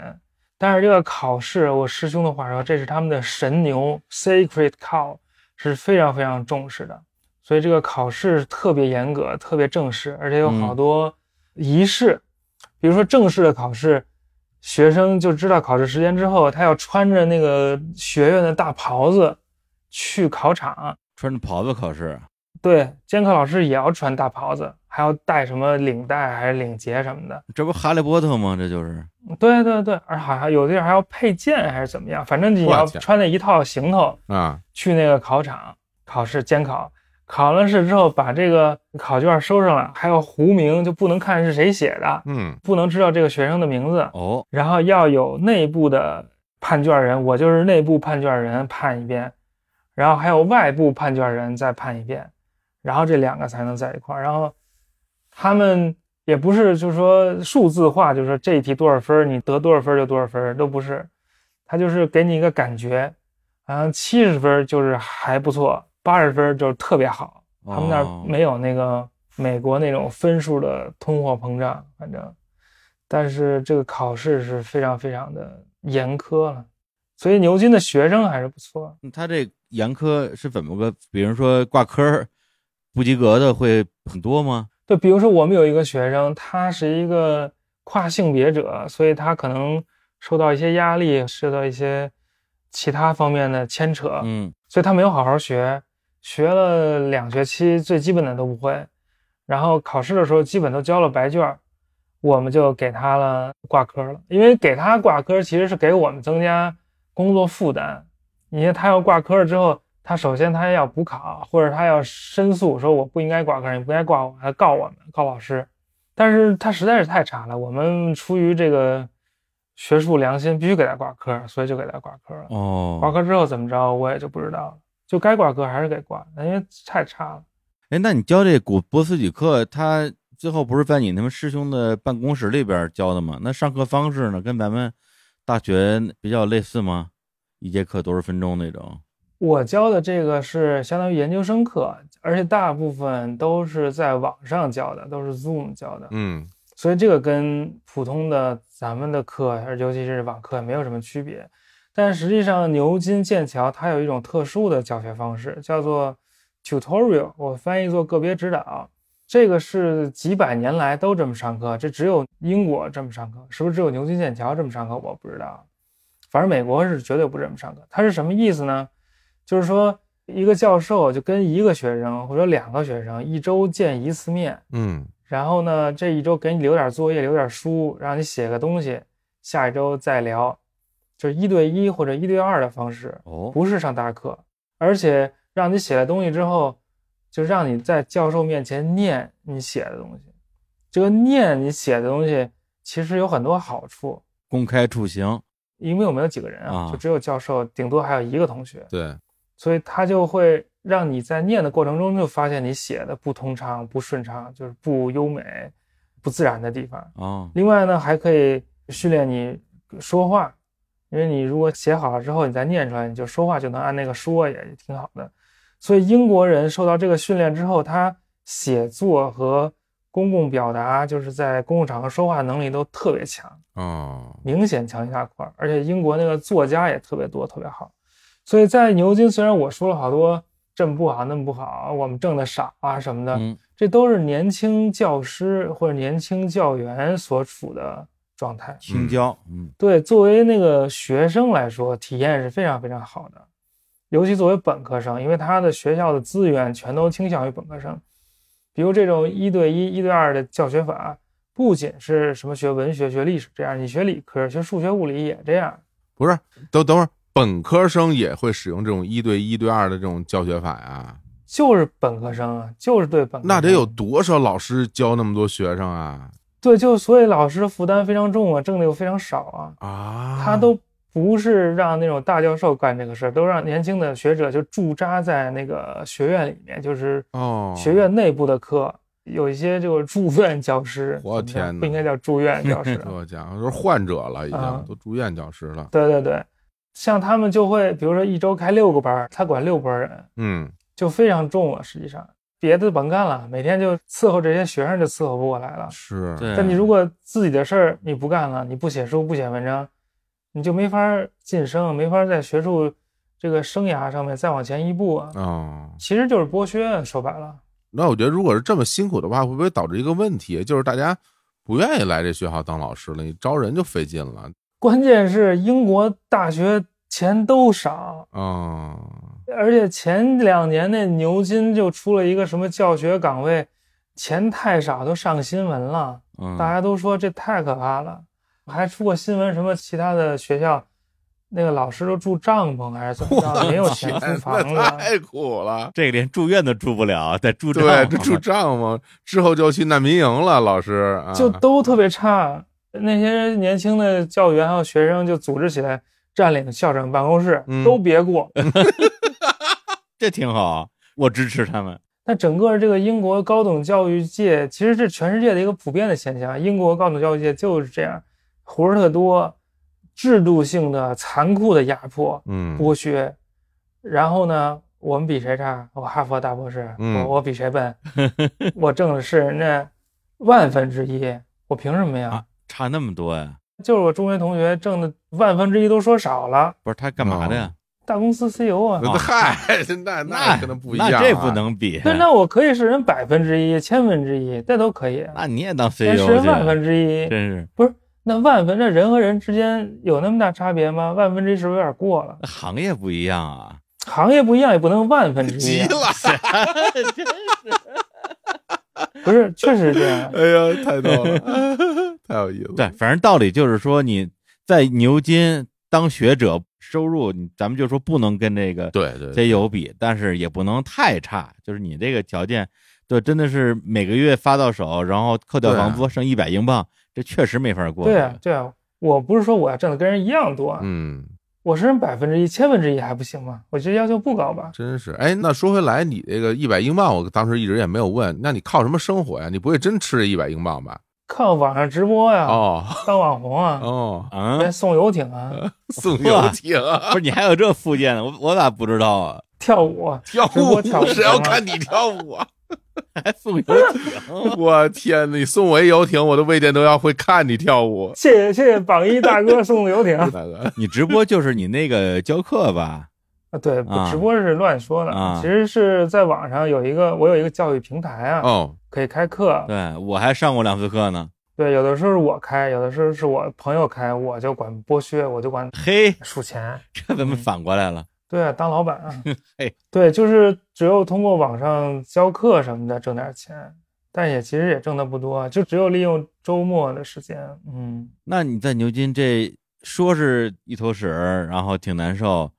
Speaker 3: 但是这个考试，我师兄的话说，这是他们的神牛，Sacred Cow。是非常非常重视的，所以这个考试特别严格、特别正式，而且有好多仪式。比如说正式的考试，学生就知道考试时间之后，他要穿着那个学院的大袍子去考场，穿着袍子考试。对，监考老师也要穿大袍子，还要戴什么领带还是领结什么的。
Speaker 2: 这不哈利波特吗？这就是。
Speaker 3: 对对对，而好像有的地还要配剑还是怎么样，反正你要穿那一套行头啊，去那个考场考试监考。考了试之后，把这个考卷收上来，还要糊名，就不能看是谁写的，嗯，不能知道这个学生的名字哦。然后要有内部的判卷人，我就是内部判卷人判一遍，然后还有外部判卷人再判一遍。然后这两个才能在一块儿，然后他们也不是就是说数字化，就是说这一题多少分你得多少分就多少分都不是，他就是给你一个感觉，好像七十分就是还不错，八十分就是特别好，他们那儿没有那个美国那种分数的通货膨胀，反正，但是这个考试是非常非常的严苛了，
Speaker 2: 所以牛津的学生还是不错。他这严苛是怎么个？比如说挂科。不及格的会很多吗？
Speaker 3: 对，比如说我们有一个学生，他是一个跨性别者，所以他可能受到一些压力，受到一些其他方面的牵扯，嗯，所以他没有好好学，学了两学期最基本的都不会，然后考试的时候基本都交了白卷我们就给他了挂科了，因为给他挂科其实是给我们增加工作负担，你看他要挂科了之后。他首先，他要补考，或者他要申诉，说我不应该挂科，你不该挂我，他告我们，告老师。但是他实在是太差了，我们出于这个学术良心，必须给他挂科，所以就给他挂科
Speaker 4: 了。哦，挂
Speaker 3: 科之后怎么着，我也就不知道了。就该挂科还是给挂，因为太差了。
Speaker 2: 哎，那你教这古波斯语课，他最后不是在你他们师兄的办公室里边教的吗？那上课方式呢，跟咱们大学比较类似吗？一节课多少分钟那种？
Speaker 3: 我教的这个是相当于研究生课，而且大部分都是在网上教的，都是 Zoom 教的。嗯，所以这个跟普通的咱们的课，尤其是网课，没有什么区别。但实际上，牛津、剑桥它有一种特殊的教学方式，叫做 Tutorial，我翻译做个别指导。这个是几百年来都这么上课，这只有英国这么上课，是不是只有牛津、剑桥这么上课？我不知道，反正美国是绝对不这么上课。它是什么意思呢？就是说，一个教授就跟一个学生或者两个学生一周见一次面，嗯，然后呢，这一周给你留点作业，留点书，让你写个东西，下一周再聊，就是一对一或者一对二的方式，哦，不是上大课，而且让你写了东西之后，就让你在教授面前念你写的东西，这个念你写的东西其实有很多好处，
Speaker 2: 公开处刑，
Speaker 3: 因为我们有几个人啊，就只有教授，顶多还有一个同学，对。所以他就会让你在念的过程中就发现你写的不通畅、不顺畅，就是不优美、不自然的地方啊。另外呢，还可以训练你说话，因为你如果写好了之后，你再念出来，你就说话就能按那个说，也挺好的。所以英国人受到这个训练之后，他写作和公共表达，就是在公共场合说话能力都特别强啊，明显强一大块。而且英国那个作家也特别多，特别好。所以在牛津，虽然我说了好多这么不好，那么不好，我们挣的少啊什么的，这都是年轻教师或者年轻教员所处的状态。青教，嗯，对，作为那个学生来说，体验是非常非常好的，尤其作为本科生，因为他的学校的资源全都倾向于本科生，比如这种一对一、一对二的教学法，不仅是什么学文学、学历史这样，你学理科学数学、物理也这样。
Speaker 1: 不是，等等会儿。本科生也会使用这种一对一对二的这种教学法呀？
Speaker 3: 就是本科生啊，就是对本
Speaker 1: 科。那得有多少老师教那么多学生啊？
Speaker 3: 对，就所以老师负担非常重啊，挣的又非常少啊。啊，他都不是让那种大教授干这个事儿，都让年轻的学者就驻扎在那个学院里面，就是
Speaker 4: 哦，学
Speaker 3: 院内部的课有一些就是住院教师。我天哪，不应该叫住院教师。
Speaker 1: 我讲，都患者了，已经都住院教师了。
Speaker 3: 对对对。像他们就会，比如说一周开六个班，他管六拨人，嗯，就非常重了。实际上，别的甭干了，每天就伺候这些学生就伺候不过来了。
Speaker 5: 是，但你如
Speaker 3: 果自己的事儿你不干了，你不写书不写文章，你就没法晋升，没法在学术这个生涯上面再往前一步啊。啊，其实就是剥削，说白了。
Speaker 1: 那我觉得，如果是这么辛苦的话，会不会导致一个问题，就是大家不愿意来这学校当老师了？你招人就费劲了。
Speaker 3: 关键是英国大学钱都少
Speaker 4: 啊，
Speaker 3: 而且前两年那牛津就出了一个什么教学岗位，钱太少都上新闻了，大家都说这太可怕了。还出过新闻，什么其他的学校，那个老师都住帐篷还是怎么着？没有钱租房了，太苦了，
Speaker 2: 这连住院都住不了，得住对，
Speaker 1: 住帐篷之后就去难民营了，老师就
Speaker 3: 都特别差。那些年轻的教员还有学生就组织起来占领校长办公室，都别过，
Speaker 2: 这挺好，我支持他们。
Speaker 3: 那整个这个英国高等教育界其实是全世界的一个普遍的现象，英国高等教育界就是这样，活儿特多，制度性的残酷的压迫，嗯，剥削。然后呢，我们比谁差？我哈佛大博士，我我比谁笨？
Speaker 2: 我挣的是人
Speaker 3: 家万分之
Speaker 2: 一，我凭什么呀？差那么多呀！
Speaker 3: 就是我中学同学挣的万分之一都说少了。
Speaker 2: 不是他干嘛的？呀？
Speaker 3: 大公司 CEO 啊！
Speaker 2: 嗨，
Speaker 1: 那 那可能不一样，这不能
Speaker 2: 比。那
Speaker 3: 那我可以是人百分之一、千分之一，这都可以。那你也当 CEO？是人万分之一，真是不是？那万分那人和人之间有那么大差别吗？万分之一是不是有点过了？行业不一样啊，行业不一样也不能万分之一了，
Speaker 5: 真是。
Speaker 3: 不是，确实是，这样。哎呀，太多了，
Speaker 2: 太有意思。对，反正道理就是说，你在牛津当学者，收入，咱们就说不能跟那个对对这有比，但是也不能太差。就是你这个条件，对，真的是每个月发到手，然后扣掉房租，剩一百英镑，这确实没法过。对啊，
Speaker 3: 对啊，我不是说我要挣的跟人一样多，嗯。我是百分之一、千分之一还不行吗？我觉得要求不高吧。
Speaker 1: 真是，哎，那说回来，你这个一百英镑，我当时一直也没有问，那你靠什么生活呀？你不会真吃这一百英镑吧？
Speaker 3: 靠网上直播呀，哦，当网红
Speaker 2: 啊，哦，啊，送游艇啊，送游艇，不是你还有这附件呢？我我咋不知道啊？
Speaker 4: 跳舞，跳舞，跳谁要看你跳舞啊？还
Speaker 1: 送游艇！我天呐，你送我一游艇，我的未见都要会看你跳
Speaker 2: 舞。
Speaker 3: 谢 谢谢谢，榜一大哥送的游艇。大
Speaker 2: 哥，你直播就是你那个教课吧？
Speaker 3: 啊，对，直播是乱说的，其实是在网上有一个，我有一个教育平台啊。哦，可以开课。
Speaker 2: 对我还上过两次课呢。
Speaker 3: 对，有的时候是我开，有的时候是我朋友开，我就管剥削，我就管嘿数钱。
Speaker 2: 这怎么反过来了？对
Speaker 3: 啊，当老板，啊，对，就是只有通过网
Speaker 2: 上教课什么
Speaker 3: 的挣点钱，但也其实也挣的不多，就只有利用周末的时间，嗯。
Speaker 2: 那你在牛津这说是一坨屎，然后挺难受，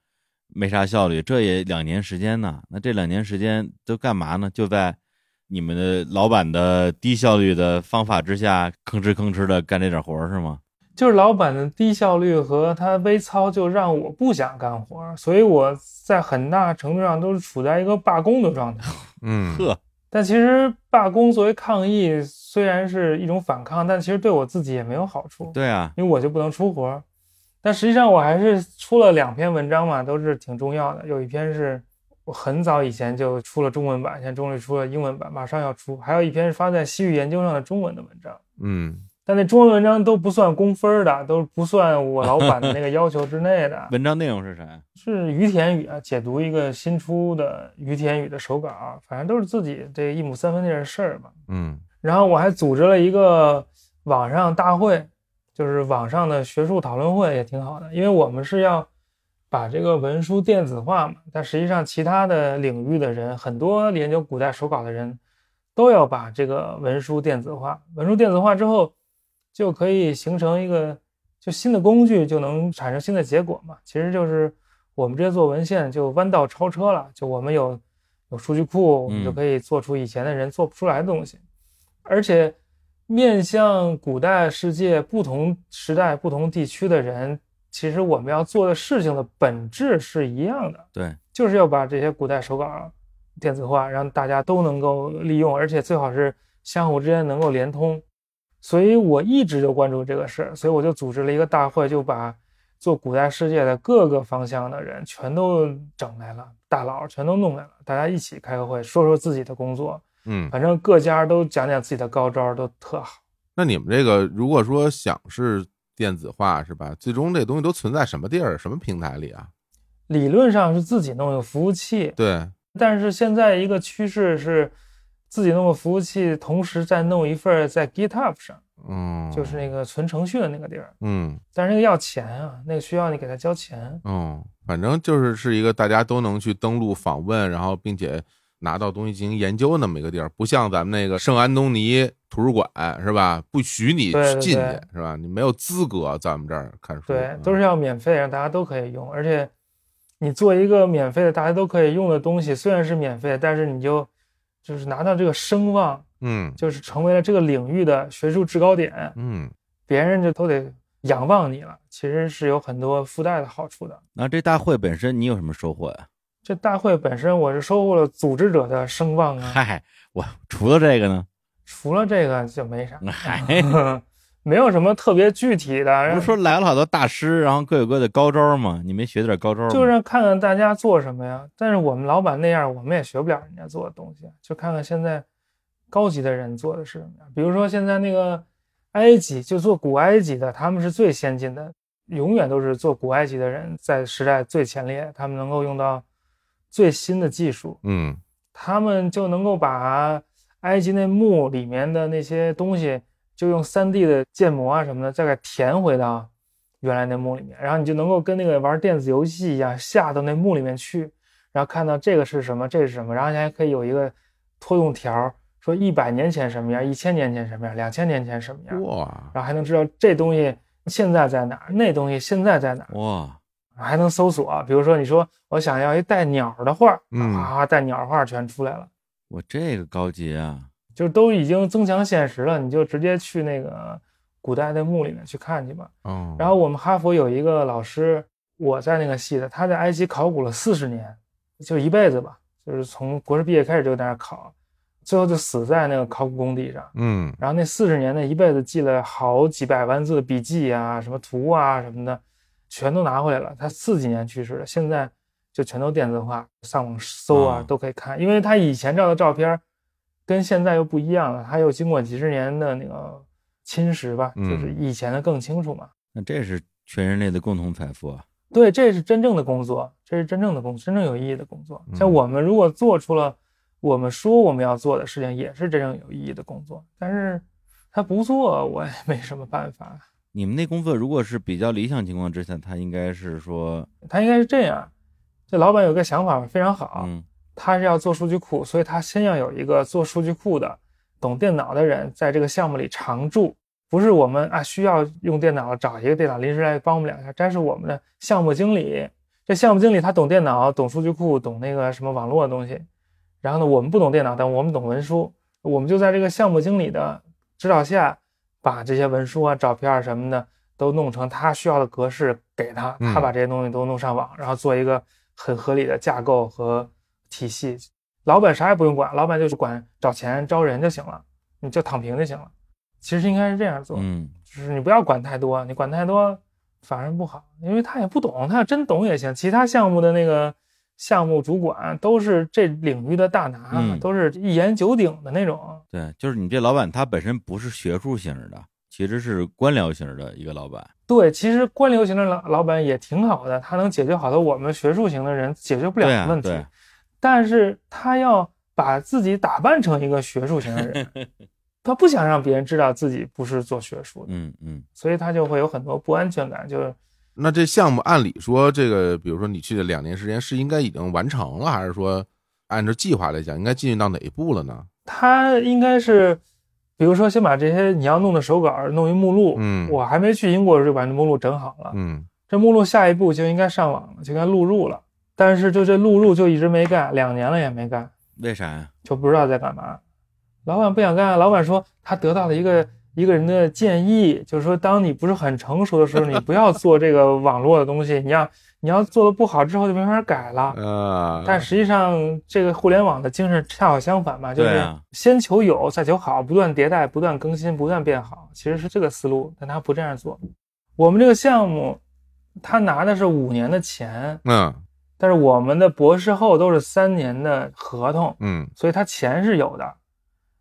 Speaker 2: 没啥效率，这也两年时间呢。那这两年时间都干嘛呢？就在你们的老板的低效率的方法之下吭哧吭哧的干这点活是吗？
Speaker 3: 就是老板的低效率和他微操，就让我不想干活，所以我在很大程度上都是处在一个罢工的状态。嗯呵，但其实罢工作为抗议，虽然是一种反抗，但其实对我自己也没有好处。对啊，因为我就不能出活儿。但实际上我还是出了两篇文章嘛，都是挺重要的。有一篇是我很早以前就出了中文版，现在终于出了英文版，马上要出。还有一篇是发在《西域研究》上的中文的文章。嗯。但那中文文章都不算公分的，都不算我老板的那个要求之内的。
Speaker 2: 文章内容是啥？
Speaker 3: 是于田宇啊，解读一个新出的于田宇的手稿，反正都是自己这一亩三分地的事儿嘛。嗯，然后我还组织了一个网上大会，就是网上的学术讨论会也挺好的，因为我们是要把这个文书电子化嘛。但实际上，其他的领域的人，很多研究古代手稿的人都要把这个文书电子化。文书电子化之后。就可以形成一个，就新的工具就能产生新的结果嘛。其实就是我们这些做文献就弯道超车了，就我们有有数据库，我们就可以做出以前的人做不出来的东西。而且面向古代世界不同时代、不同地区的人，其实我们要做的事情的本质是一样的。对，就是要把这些古代手稿电子化，让大家都能够利用，而且最好是相互之间能够连通。所以我一直就关注这个事儿，所以我就组织了一个大会，就把做古代世界的各个方向的人全都整来了，大佬全都弄来了，大家一起开个会，说说自己的工作。嗯，反正各家都讲讲自己的高招，都特好。
Speaker 1: 那你们这个如果说想是电子化，是吧？最终这东西都存在什么地儿？什么平台里啊？
Speaker 3: 理论上是自己弄一个服务器，对。但是现在一个趋势是。自己弄个服务器，同时再弄一份在 GitHub 上，嗯，就是那个存程序的那个地儿，嗯，但是那个要钱啊，那个需要你给他交钱。
Speaker 1: 嗯，反正就是是一个大家都能去登录访问，然后并且拿到东西进行研究那么一个地儿，不像咱们那个圣安东尼图书馆是吧？不许你进去是吧？你没有资格在我们这儿看书。对，
Speaker 3: 都是要免费，让大家都可以用。而且你做一个免费的，大家都可以用的东西，虽然是免费，但是你就。就是拿到这个声望，嗯，就是成为了这个领域的学术制高点，嗯，别人就都得仰望你了。其实是有很多附带的好处的。
Speaker 2: 那这大会本身你有什么收获呀？
Speaker 3: 这大会本身，我是收获了组织者的声望啊。
Speaker 2: 嗨，我除了这个呢？
Speaker 3: 除了这个就没啥。没有什么特别具
Speaker 2: 体的。不是说来了好多大师，然后各有各的高招吗？你没学点高招吗？就是
Speaker 3: 看看大家做什么呀。但是我们老板那样，我们也学不了人家做的东西。就看看现在高级的人做的是什么。比如说现在那个埃及，就做古埃及的，他们是最先进的，永远都是做古埃及的人在时代最前列。他们能够用到最新的技术，嗯，他们就能够把埃及那墓里面的那些东西。就用三 D 的建模啊什么的，再给填回到原来那墓里面，然后你就能够跟那个玩电子游戏一样下到那墓里面去，然后看到这个是什么，这是什么，然后你还可以有一个拖动条，说一百年前什么样，一千年前什么样，两千年前什么样，哇，然后还能知道这东西现在在哪，那东西现在在哪，哇，还能搜索，比如说你说我想要一带鸟的画，啊，带鸟画全出来了，
Speaker 2: 哇，这个高级
Speaker 4: 啊。
Speaker 3: 就是都已经增强现实了，你就直接去那个古代的墓里面去看去吧。嗯。然后我们哈佛有一个老师，我在那个系的，他在埃及考古了四十年，就一辈子吧，就是从博士毕业开始就在那考，最后就死在那个考古工地上。嗯。然后那四十年的一辈子记了好几百万字的笔记啊，什么图啊什么的，全都拿回来了。他四几年去世的，现在就全都电子化，上网搜啊都可以看，因为他以前照的照片。跟现在又不一样了，它又经过几十年的那个侵蚀吧，就是以前的更清楚嘛。
Speaker 2: 那这是全人类的共同财富啊！
Speaker 3: 对，这是真正的工作，这是真正的工作，真正有意义的工作。像我们如果做出了我们说我们要做的事情，也是真正有意义的工作。但是他不做，我也没什么办法。
Speaker 2: 你们那工作如果是比较理想情况之下，他应该是说，
Speaker 3: 他应该是这样，这老板有个想法非常好。他是要做数据库，所以他先要有一个做数据库的、懂电脑的人在这个项目里常驻，不是我们啊需要用电脑找一个电脑临时来帮我们两下。这是我们的项目经理，这项目经理他懂电脑、懂数据库、懂那个什么网络的东西。然后呢，我们不懂电脑，但我们懂文书，我们就在这个项目经理的指导下，把这些文书啊、照片什么的都弄成他需要的格式给他，他把这些东西都弄上网，然后做一个很合理的架构和。体系，老板啥也不用管，老板就是管找钱、招人就行了，你就躺平就行了。其实应该是这样做，嗯，就是你不要管太多，你管太多反而不好，因为他也不懂，他要真懂也行。其他项目的那个项目主管都是这领域的大拿，都是一言九鼎的那种。
Speaker 2: 对，就是你这老板他本身不是学术型的，其实是官僚型的一个老板。
Speaker 3: 对，其实官僚型的老老板也挺好的，他能解决好多我们学术型的人解决不了的问题。但是他要把自己打扮成一个学术型的人，他不想让别人知道自己不是做学术的。嗯嗯，所以他就会有很多不安全感。就
Speaker 1: 那这项目按理说，这个比如说你去的两年时间是应该已经完成了，还是说按照计划来讲，应该进行到哪一步了呢？
Speaker 3: 他应该是，比如说先把这些你要弄的手稿弄一目录。嗯，我还没去英国就把这目录整好了。嗯，这目录下一步就应该上网了，就应该录入了。但是就这录入就一直没干，两年了也没干，为啥呀？就不知道在干嘛，老板不想干。老板说他得到了一个一个人的建议，就是说当你不是很成熟的时候，你不要做这个网络的东西，你要你要做的不好之后就没法改了。
Speaker 4: 啊！但
Speaker 3: 实际上这个互联网的精神恰好相反嘛，就是先求有再求好，不断迭代、不断更新、不断变好，其实是这个思路，但他不这样做。我们这个项目，他拿的是五年的钱，嗯。但是我们的博士后都是三年的合同，嗯，所以他钱是有的。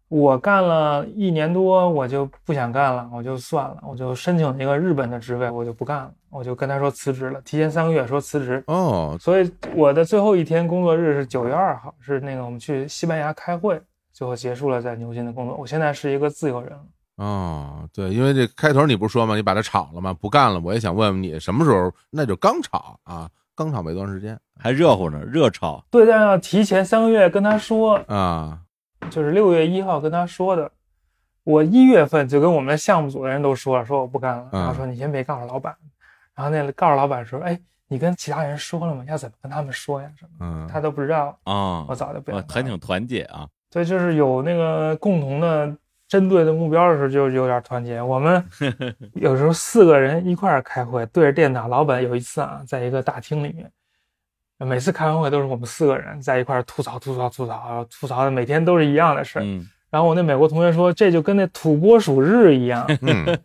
Speaker 3: 我干了一年多，我就不想干了，我就算了，我就申请了一个日本的职位，我就不干了，我就跟他说辞职了，提前三个月说辞职。哦，所以我的最后一天工作日是九月二号，是那个我们去西班牙开会，最后结束了在牛津的工作。我现在是一个自由人了。
Speaker 1: 哦，对，因为这开头你不说吗？你把他炒了吗？不干了，我也想问问你什么时候？那就刚炒啊。刚炒没多长时间，还
Speaker 2: 热乎呢，热炒。对，
Speaker 3: 但要提前三个月跟他说啊，就是六月一号跟他说的。我一月份就跟我们的项目组的人都说了，说我不干了。然后说你先别告诉老板。然后那告诉老板说，哎，你跟其他人说了吗？要怎么跟他们说呀？什么？嗯，他都不知道
Speaker 2: 啊。我早就不。还挺团结啊。
Speaker 3: 对，就是有那个共同的。针对的目标的时候就有点团结。我们 有时候四个人一块儿开会，对着电脑。老板有一次啊，在一个大厅里面，每次开完会都是我们四个人在一块儿吐槽吐槽吐槽，吐槽的每天都是一样的事儿。然后我那美国同学说，这就跟那土拨鼠日一样，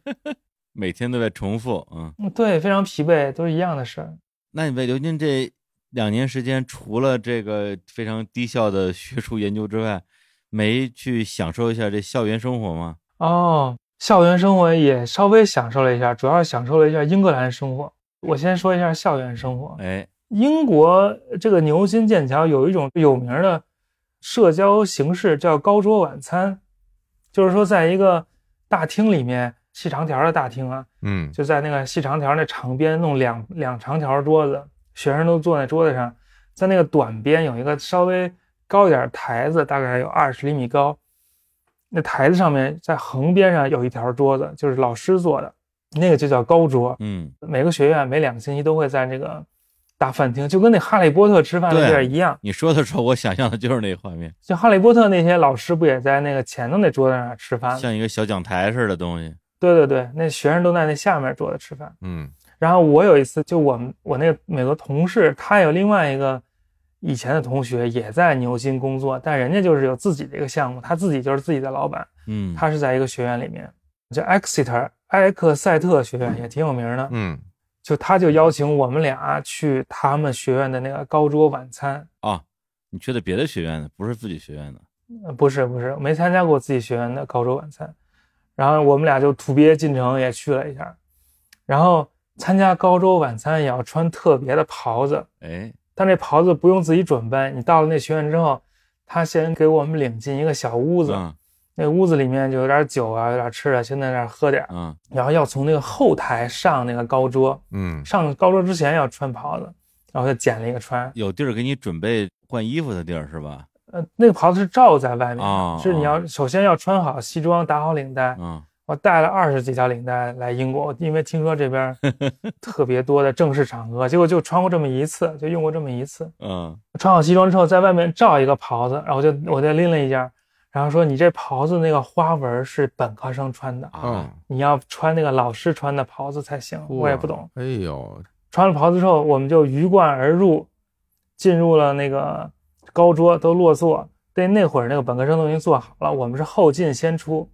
Speaker 2: 每天都在重复。嗯，
Speaker 3: 对，非常疲惫，都是一样的事儿。
Speaker 2: 那你在刘军这两年时间，除了这个非常低效的学术研究之外？没去享受一下这校园生活吗？
Speaker 3: 哦，校园生活也稍微享受了一下，主要享受了一下英格兰生活。我先说一下校园生活。哎，英国这个牛津、剑桥有一种有名的社交形式叫高桌晚餐，就是说在一个大厅里面，细长条的大厅啊，嗯，就在那个细长条那长边弄两两长条桌子，学生都坐在桌子上，在那个短边有一个稍微。高一点台子，大概有二十厘米高。那台子上面，在横边上有一条桌子，就是老师坐的那个，就
Speaker 2: 叫高桌。嗯，
Speaker 3: 每个学院每两个星期都会在那个大饭厅，就跟那《哈利波特》吃饭的地儿一
Speaker 2: 样。你说的时候，我想象的就是那个画面。
Speaker 3: 就《哈利波特》那些老师不也在那个前头那桌子上吃饭？像
Speaker 2: 一个小讲台似的东西。
Speaker 3: 对对对，那学生都在那下面桌子吃饭。嗯，然后我有一次，就我们我那个美国同事，他有另外一个。以前的同学也在牛津工作，但人家就是有自己的一个项目，他自己就是自己的老板。嗯，他是在一个学院里面，叫埃克塞特学院，也挺有名的。嗯，就他就邀请我们俩去他们学院的那个高桌晚餐
Speaker 2: 啊。你去的别的学院的不是自己学院
Speaker 3: 的？不是不是，没参加过自己学院的高桌晚餐。然后我们俩就土鳖进城也去了一下。然后参加高桌晚餐也要穿特别的袍子。哎。但那袍子不用自己准备，你到了那学院之后，他先给我们领进一个小屋子，那屋子里面就有点酒啊，有点吃的，先在那喝点嗯，然后要从那个后台上那个高桌，嗯，上高桌之前要穿袍子，然后捡了一个穿。
Speaker 2: 有地儿给你准备换衣服的地儿是吧？
Speaker 3: 呃，那个袍子是罩在外面，是你要首先要穿好西装，打好领带，嗯。我带了二十几条领带来英国，因为听说这边 特别多的正式场合，结果就穿过这么一次，就用过这么一次。嗯，穿好西装之后，在外面罩一个袍子，然后就我再拎了一件，然后说你这袍子那个花纹是本科生穿的啊，你要穿那个老师穿的袍子才行。我也不懂。哎呦，穿了袍子之后，我们就鱼贯而入，进入了那个高桌都落座。对，那会儿那个本科生都已经坐好了，我们是后进先出，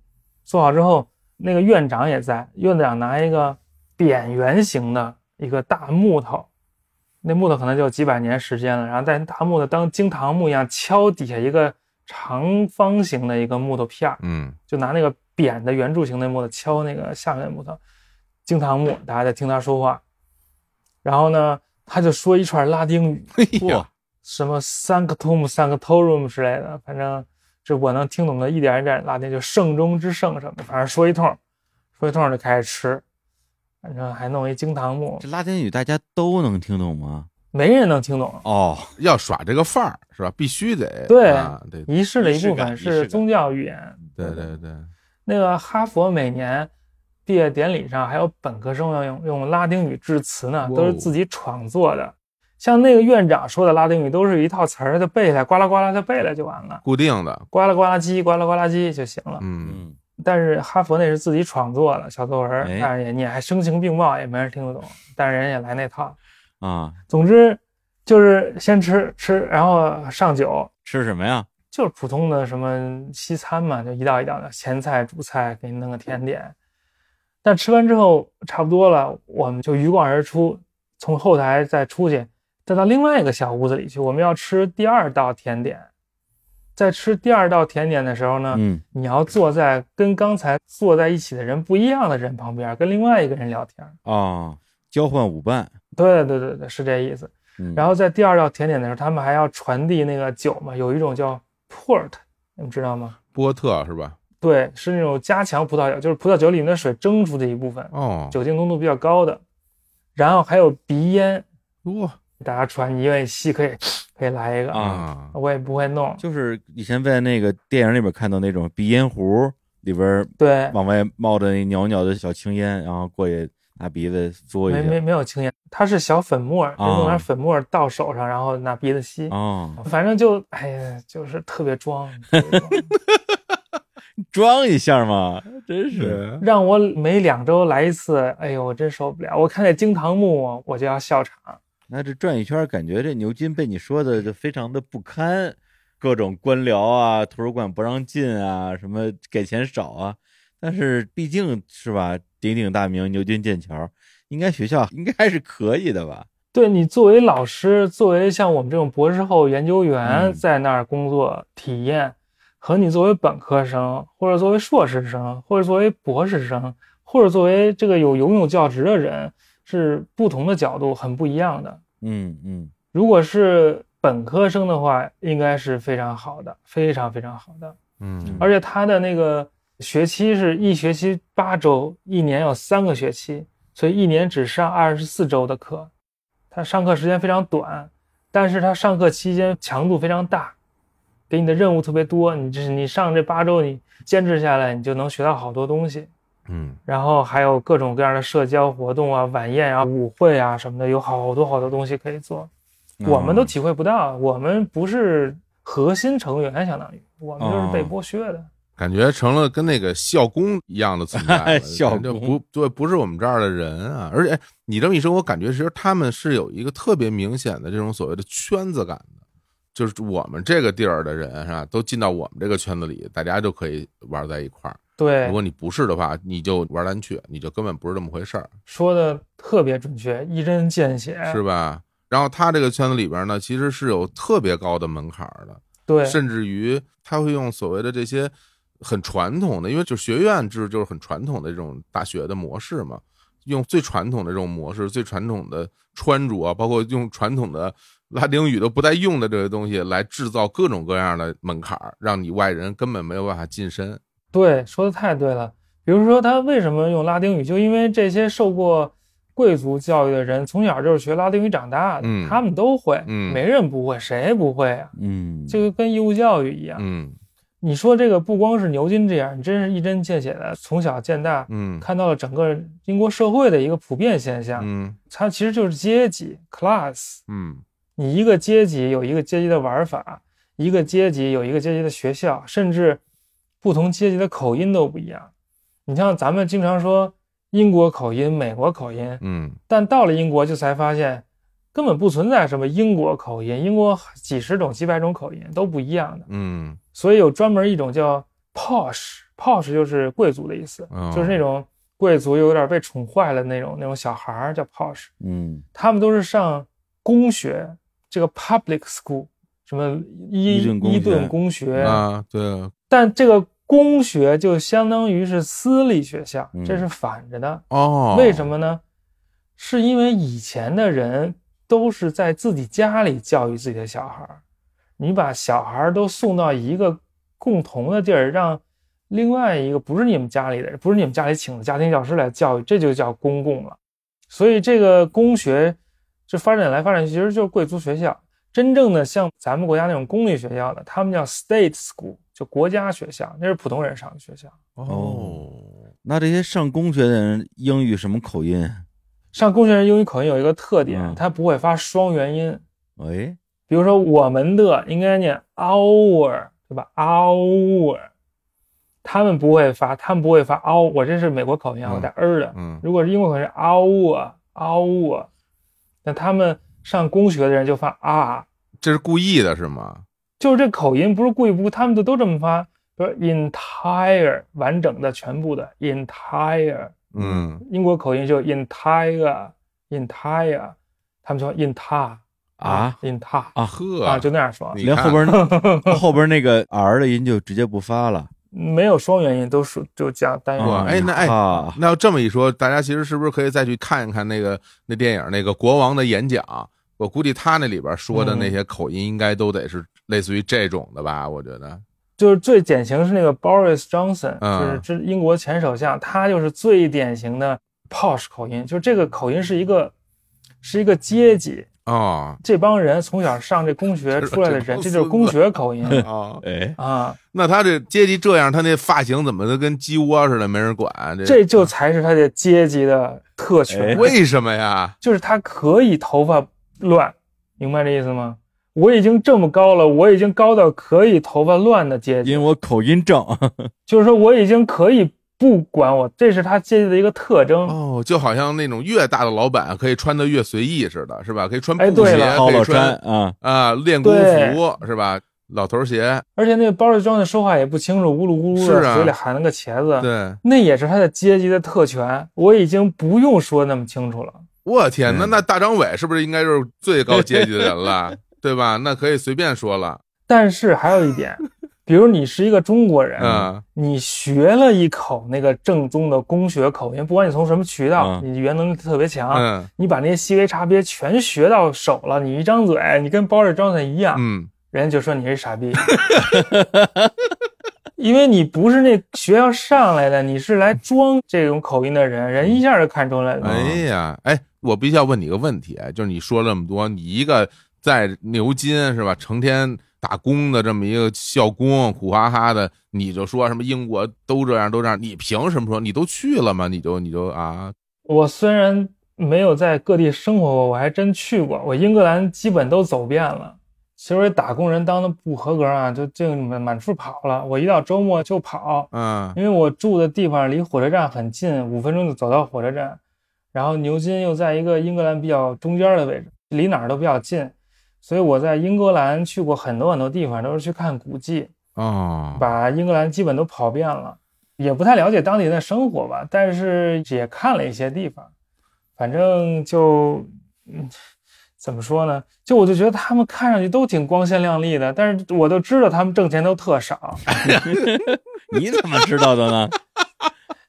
Speaker 3: 坐好之后。那个院长也在，院长拿一个扁圆形的一个大木头，那木头可能就几百年时间了，然后在大木头当惊堂木一样敲底下一个长方形的一个木头片，嗯，就拿那个扁的圆柱形的木头敲那个下面的木头，惊堂木，大家在听他说话，然后呢，他就说一串拉丁语，什么 sanctum sanctorum 之类的，反正。这我能听懂的，一点一点拉丁就圣中之圣什么，反正说一通，说一通就开始吃，反正还弄一惊堂木。这
Speaker 2: 拉丁语大家都能听懂吗？
Speaker 3: 没人能听懂。哦，要耍这个范儿是吧？必须得对对。仪式的一部分是宗教语言。对对对，那个哈佛每年毕业典礼上，还有本科生要用用拉丁语致辞呢，都是自己创作的。像那个院长说的拉丁语都是一套词儿，就背下来，呱啦呱啦就背了就完了，固定的，呱啦呱啦叽，呱啦呱啦叽就行了。嗯，但是哈佛那是自己创作的小作文，但是也你还声情并茂，也没人听得懂，但是人家来那套，啊，总之就是先吃吃，然后上酒。吃什么呀？就是普通的什么西餐嘛，就一道一道的前菜、主菜，给你弄个甜点。但吃完之后差不多了，我们就鱼贯而出，从后台再出去。再到另外一个小屋子里去，我们要吃第二道甜点。在吃第二道甜点的时候呢，嗯，你要坐在跟刚才坐在一起的人不一样的人旁边，跟另外一个人聊天
Speaker 2: 啊，交换舞伴。
Speaker 3: 对对对对，是这意思。然后在第二道甜点的时候，他们还要传递那个酒嘛，有一种叫 port，你们知道吗？
Speaker 2: 波特
Speaker 1: 是吧？
Speaker 3: 对，是那种加强葡萄酒，就是葡萄酒里面的水蒸出的一部分，哦，酒精浓度比较高的。然后还有鼻烟，哇。大家穿，你愿意吸可以，可以来一个啊！
Speaker 2: 我也不会弄，就是以前在那个电影里边看到那种鼻烟壶里边，对，往外冒着那袅袅的小青烟，然后过去拿鼻子嘬一下，没没
Speaker 3: 没有青烟，它是小粉末，就弄点粉末到手上，然后拿
Speaker 2: 鼻子吸。啊，
Speaker 3: 反正就哎呀，就是特别装，
Speaker 2: 装一下嘛，真是
Speaker 3: 让我每两周来一次，哎呦，我真受不
Speaker 2: 了！我看那惊堂木，我就要笑场。那这转一圈，感觉这牛津被你说的就非常的不堪，各种官僚啊，图书馆不让进啊，什么给钱少啊。但是毕竟是吧，鼎鼎大名牛津剑桥，应该学校应该还是可以的吧？
Speaker 3: 对你作为老师，作为像我们这种博士后研究员在那儿工作体验，和你作为本科生，或者作为硕士生，或者作为博士生，或者作为这个有游泳教职的人。是不同的角度，很不一样的。
Speaker 5: 嗯嗯，
Speaker 3: 如果是本科生的话，应该是非常好的，非常非常好的。嗯，而且他的那个学期是一学期八周，一年有三个学期，所以一年只上二十四周的课。他上课时间非常短，但是他上课期间强度非常大，给你的任务特别多。你这是你上这八周，你坚持下来，你就能学到好多东西。嗯，然后还有各种各样的社交活动啊，晚宴啊，舞会啊什么的，有好多好多东西可以做，我们都体会不到。我们不是核心成员，相当于我们就是被剥削的
Speaker 1: 感觉，成了跟那个校工一样的存在。校工就不对，不是我们这儿的人啊。而且你这么一说，我感觉其实他们是有一个特别明显的这种所谓的圈子感的，就是我们这个地儿的人是吧，都进到我们这个圈子里，大家就可以玩在一块儿。对，如果你不是的话，你就玩单曲，你就根本不是这么回事儿。
Speaker 3: 说的特别准确，一针见血，是
Speaker 1: 吧？然后他这个圈子里边呢，其实是有特别高的门槛儿的，对，甚至于他会用所谓的这些很传统的，因为就学院制，就是很传统的这种大学的模式嘛，用最传统的这种模式，最传统的穿着，包括用传统的拉丁语都不带用的这些东西来制造各种各样的门槛儿，让你外人根本没有办法近身。
Speaker 3: 对，说的太对了。比如说，他为什么用拉丁语？就因为这些受过贵族教育的人，从小就是学拉丁语长大的，他们都会，没人不会，谁不会啊？嗯，就跟义务教育一样。嗯，你说这个不光是牛津这样，你真是一针见血的从小见大，嗯，看到了整个英国社会的一个普遍现象。嗯，它其实就是阶级，class。嗯，你一个阶级有一个阶级的玩法，一个阶级有一个阶级的学校，甚至。不同阶级的口音都不一样，你像咱们经常说英国口音、美国口音，嗯，但到了英国就才发现，根本不存在什么英国口音，英国几十种、几百种口音都不一样的，嗯，所以有专门一种叫 posh，posh 就是贵族的意思，就是那种贵族有点被宠坏了那种那种小孩叫 posh，嗯，他们都是上公学，这个 public school，什么伊伊顿公学啊，对，但这个。公学就相当于是私立学校，这是反着的哦。为什么呢？是因为以前的人都是在自己家里教育自己的小孩儿，你把小孩儿都送到一个共同的地儿，让另外一个不是你们家里的，不是你们家里请的家庭教师来教育，这就叫公共了。所以这个公学就发展来发展，其实就是贵族学校。真正的像咱们国家那种公立学校的，他们叫 state school。就国家学校，那是普通人上的学校哦。
Speaker 2: 那这些上公学的人英语什么口音？上公学人英语口音有一个特点，
Speaker 3: 他不会发双元音。哎，比如说我们的应该念 hour 对吧？hour，他们不会发，他们不会发 hour。我这是美国口音，我带 er 的。嗯，如果是英国口音 hour hour，那他们上公学的人就发啊。
Speaker 1: 这是故意的，是吗？
Speaker 3: 就是这口音不是故意不，他们就都这么发，说 entire 完整的全部的 entire，嗯，英国口音就 entire entire，他们说 inta 啊 inta 啊呵啊就那样说，连
Speaker 2: 后边那 后边那个 r 的音就直接不发了，
Speaker 3: 没有双元音，都是就加单元哎那哎
Speaker 1: 那要这么一说，大家其实是不是可以再去看一看那个那电影那个国王的演讲？我估计他那里边说的那些口音，应该都得是类似于这种的吧？我觉得，
Speaker 3: 就是最典型是那个 Boris Johnson，就是这英国前首相，他就是最典型的 posh 口音。就这个口音是一个，是一个阶级啊。这帮人从小上这公学 出来的人，这就是公学口音
Speaker 1: 啊。哎啊，那他这阶级这样，他那发型怎么跟鸡窝似的？没人管？这就
Speaker 3: 才是他的阶级的特权。为
Speaker 2: 什么呀？
Speaker 3: 就是他可以头发。乱，明白这意思吗？我已经这么高了，我已经高到可以头发乱的阶级，
Speaker 2: 因为我口音正，
Speaker 3: 就是说我已经可以不管我，这是他阶级的一个特征哦，就好像那
Speaker 1: 种越大的老板可以穿的越随意似的，是吧？可以穿布鞋，可以穿啊啊练功服是吧？老头鞋，
Speaker 3: 而且那包里装的说话也不清楚，咕噜咕噜是嘴里喊了个茄子，对，那也是他的阶级的特权，我已经不用说那么清楚了。
Speaker 1: 我天，那那大张伟是不是应该就是最高阶级的人了，对吧？那可以随便说了。
Speaker 3: 但是还有一点，比如你是一个中国人，你学了一口那个正宗的工学口音，不管你从什么渠道，你语言能力特别强，你把那些细微差别全学到手了，你一张嘴，你跟包里装的一样，嗯，人家就说你是傻逼，哈哈哈！哈哈哈，因为你不是那学校上来的，你是来装这种口音的人，人一下就看出来了。哎
Speaker 1: 呀，哎。我必须要问你个问题，就是你说这么多，你一个在牛津是吧，成天打工的这么一个校工，苦哈哈的，你就说什么英国都这样，都这样，你凭什么说你都去了吗？你就你就啊？
Speaker 3: 我虽然没有在各地生活，过，我还真去过，我英格兰基本都走遍了。其实打工人当的不合格啊，就就满处跑了。我一到周末就跑，嗯，因为我住的地方离火车站很近，五分钟就走到火车站。然后牛津又在一个英格兰比较中间的位置，离哪儿都比较近，所以我在英格兰去过很多很多地方，都是去看古迹啊，把英格兰基本都跑遍了，也不太了解当地人的生活吧，但是也看了一些地方，反正就怎么说呢，就我就觉得他们看上去都挺光鲜亮丽的，但是我都知道他们挣钱都特少，
Speaker 2: 你怎么知道的呢？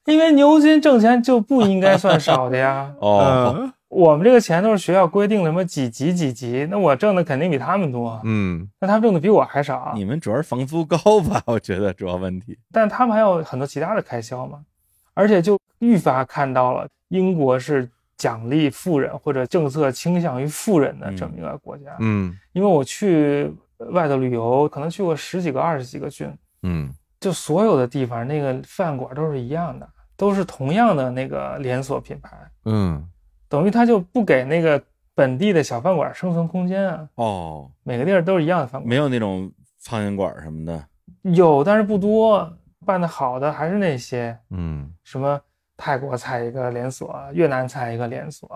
Speaker 3: 因为牛津挣钱就不
Speaker 2: 应该算少的呀。
Speaker 3: 哦，我们这个钱都是学校规定的，什么几级几级，那我挣的肯定比他们多。嗯，那他们挣的比我还少。你们主要是房租高吧？我觉得主要问题。但他们还有很多其他的开销嘛，而且就愈发看到了英国是奖励富人或者政策倾向于富人的这么一个国家。嗯，因为我去外头旅游，可能去过十几个、二十几个郡。嗯，就所有的地方那个饭馆都是一样的。都是同样的那个连锁品牌，嗯，等于他就不给那个本地的小饭馆生存空间啊。哦，每个地儿都是一样的饭馆，
Speaker 2: 没有那种苍蝇馆儿什么的。
Speaker 3: 有，但是不多。办的好的还是那些，嗯，什么泰国菜一个连锁，越南菜一个连锁，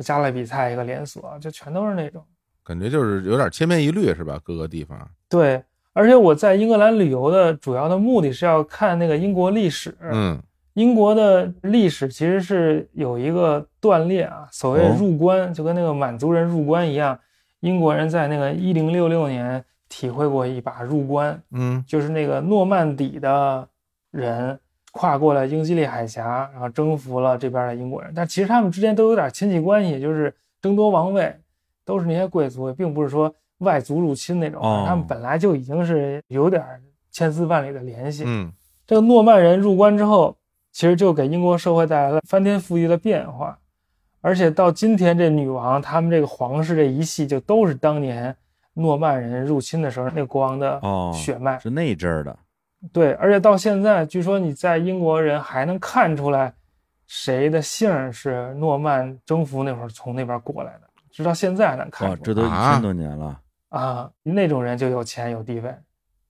Speaker 3: 加勒比菜一个连锁，就全都是那种。
Speaker 1: 感觉就是有点千篇一律，是吧？各个地方。
Speaker 3: 对，而且我在英格兰旅游的主要的目的是要看那个英国历史，嗯。英国的历史其实是有一个断裂啊，
Speaker 5: 所谓入
Speaker 3: 关就跟那个满族人入关一样，英国人在那个一零六六年体会过一把入关，嗯，就是那个诺曼底的人跨过了英吉利海峡，然后征服了这边的英国人，但其实他们之间都有点亲戚关系，就是争夺王位，都是那些贵族，并不是说外族入侵那种，他们本来就已经是有点千丝万缕的联系。嗯，这个诺曼人入关之后。其实就给英国社会带来了翻天覆地的变化，而且到今天这女王他们这个皇室这一系就都是当年诺曼人入侵的时候那国王的血
Speaker 2: 脉，是那一儿的。
Speaker 3: 对，而且到现在据说你在英国人还能看出来谁的姓是诺曼征服那会儿从那边过来的，直到现在还能看。出来。这都一千多年了啊！那种人就有钱有地位，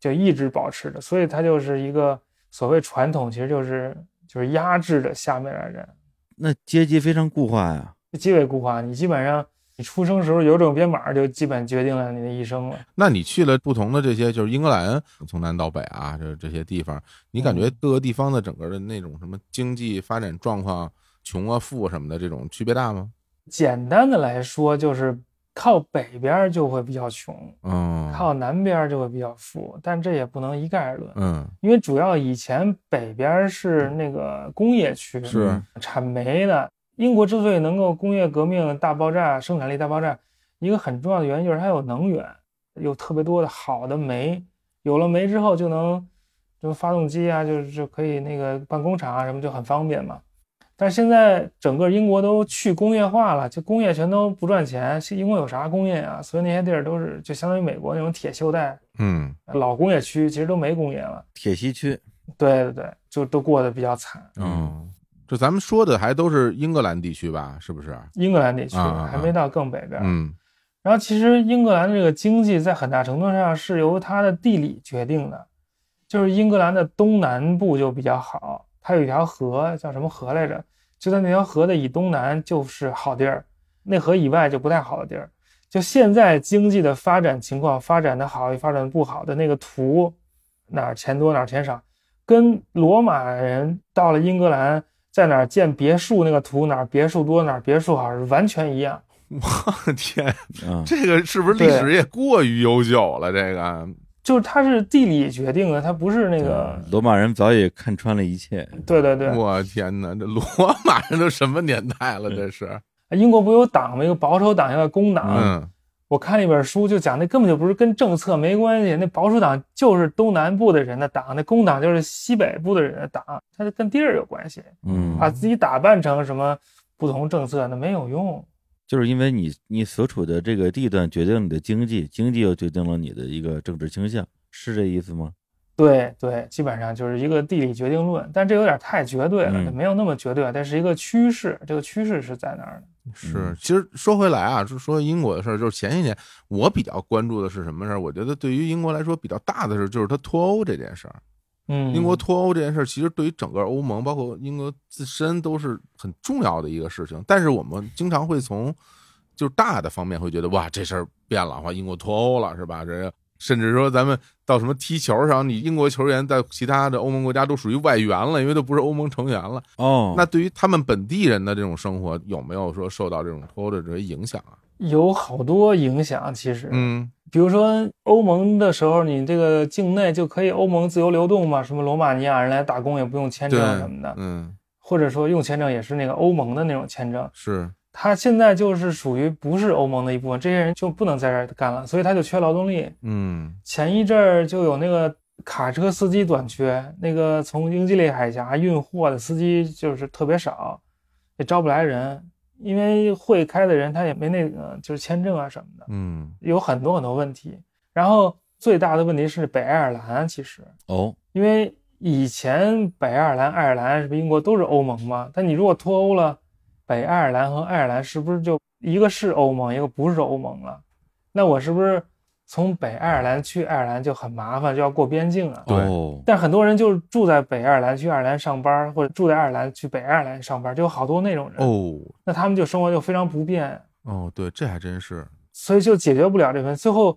Speaker 3: 就一直保持着，所以他就是一个所谓传统，其实就是。就是压制着下面的人，
Speaker 2: 那阶级非常固化呀，
Speaker 3: 极为固化。你基本上，你出生时候有种编码，就基本决定了你的一生了。
Speaker 1: 那你去了不同的这些，就是英格兰从南到北啊，就这些地方，你感觉各个地方的整个的那种什么经济发展状况，穷啊富什么的，这种区别
Speaker 3: 大吗？简单的来说，就是。靠北边就会比较穷，
Speaker 5: 嗯，靠
Speaker 3: 南边就会比较富，但这也不能一概而论，嗯，因为主要以前北边是那个工业区，是产煤的。英国之所以能够工业革命大爆炸、生产力大爆炸，一个很重要的原因就是它有能源，有特别多的好的煤。有了煤之后，就能，就发动机啊，就是就可以那个办工厂啊什么就很方便嘛。但现在整个英国都去工业化了，就工业全都不赚钱。英国有啥工业啊？所以那些地儿都是就相当于美国那种铁锈带，嗯，老工业区其实都没工业了，
Speaker 2: 铁西区。对对
Speaker 3: 对，就都过得比较惨。
Speaker 1: 嗯，就咱们说的还都是英格兰地区吧，是不是？英格兰地
Speaker 3: 区还没到更北边。嗯，然后其实英格兰的这个经济在很大程度上是由它的地理决定的，就是英格兰的东南部就比较好。还有一条河，叫什么河来着？就在那条河的以东南就是好地儿，那河以外就不太好的地儿。就现在经济的发展情况，发展的好与发展不好的那个图，哪钱多哪钱少，跟罗马人到了英格兰在哪儿建别墅那个图，哪别墅多哪别墅好是完全一样。我
Speaker 1: 的天，这个
Speaker 3: 是不是历史也
Speaker 1: 过于悠久了？这个？
Speaker 3: 就是它是地理决定的，它不是那个。
Speaker 1: 罗马人早已看穿了一切。对对对，我天哪，这罗马人都什么年代了？这是
Speaker 3: 英国不有党吗？有保守党，有有工党。嗯，我看一本书就讲，那根本就不是跟政策没关系。那保守党就是东南部的人的党，那工党就是西北部的人的党。它就跟地儿有关系。嗯，把自己打扮成什么不同政策那没有用。
Speaker 2: 就是因为你你所处的这个地段决定你的经济，经济又决定了你的一个政治倾向，是这意思吗？
Speaker 3: 对对，基本上就是一个地理决定论，但这有点太绝对了，没有那么绝对，但是一个趋势，这个趋势是在那儿的。
Speaker 1: 是，其实说回来啊，说英国的事儿，就是前一年我比较关注的是什么事儿？我觉得对于英国来说比较大的事就是它脱欧这件事儿。嗯，英国脱欧这件事儿，其实对于整个欧盟，包括英国自身，都是很重要的一个事情。但是我们经常会从就是大的方面会觉得，哇，这事儿变了，哇，英国脱欧了，是吧？这甚至说咱们到什么踢球上，你英国球员在其他的欧盟国家都属于外援了，因为都不是欧盟成员了。哦，那对于他们本地人的这种生活，有没有说受到这种脱欧的这些影响啊？
Speaker 3: 有好多影响，其实。嗯。比如说欧盟的时候，你这个境内就可以欧盟自由流动嘛，什么罗马尼亚人来打工也不用签证什么的，嗯，或者说用签证也是那个欧盟的那种签证。是，他现在就是属于不是欧盟的一部分，这些人就不能在这儿干了，所以他就缺劳动力。嗯，前一阵儿就有那个卡车司机短缺，那个从英吉利海峡运货的司机就是特别少，也招不来人。因为会开的人他也没那个就是签证啊什么的，嗯，有很多很多问题。然后最大的问题是北爱尔兰其实哦，因为以前北爱尔兰、爱尔兰是不英国都是欧盟嘛，但你如果脱欧了，北爱尔兰和爱尔兰是不是就一个是欧盟，一个不是欧盟了？那我是不是？从北爱尔兰去爱尔兰就很麻烦，就要过边境啊。对。但很多人就是住在北爱尔兰去爱尔兰上班，或者住在爱尔兰去北爱尔兰上班，就有好多那种人。哦。那他们就生活就非常不便。哦，对，这还真是。所以就解决不了这份，最后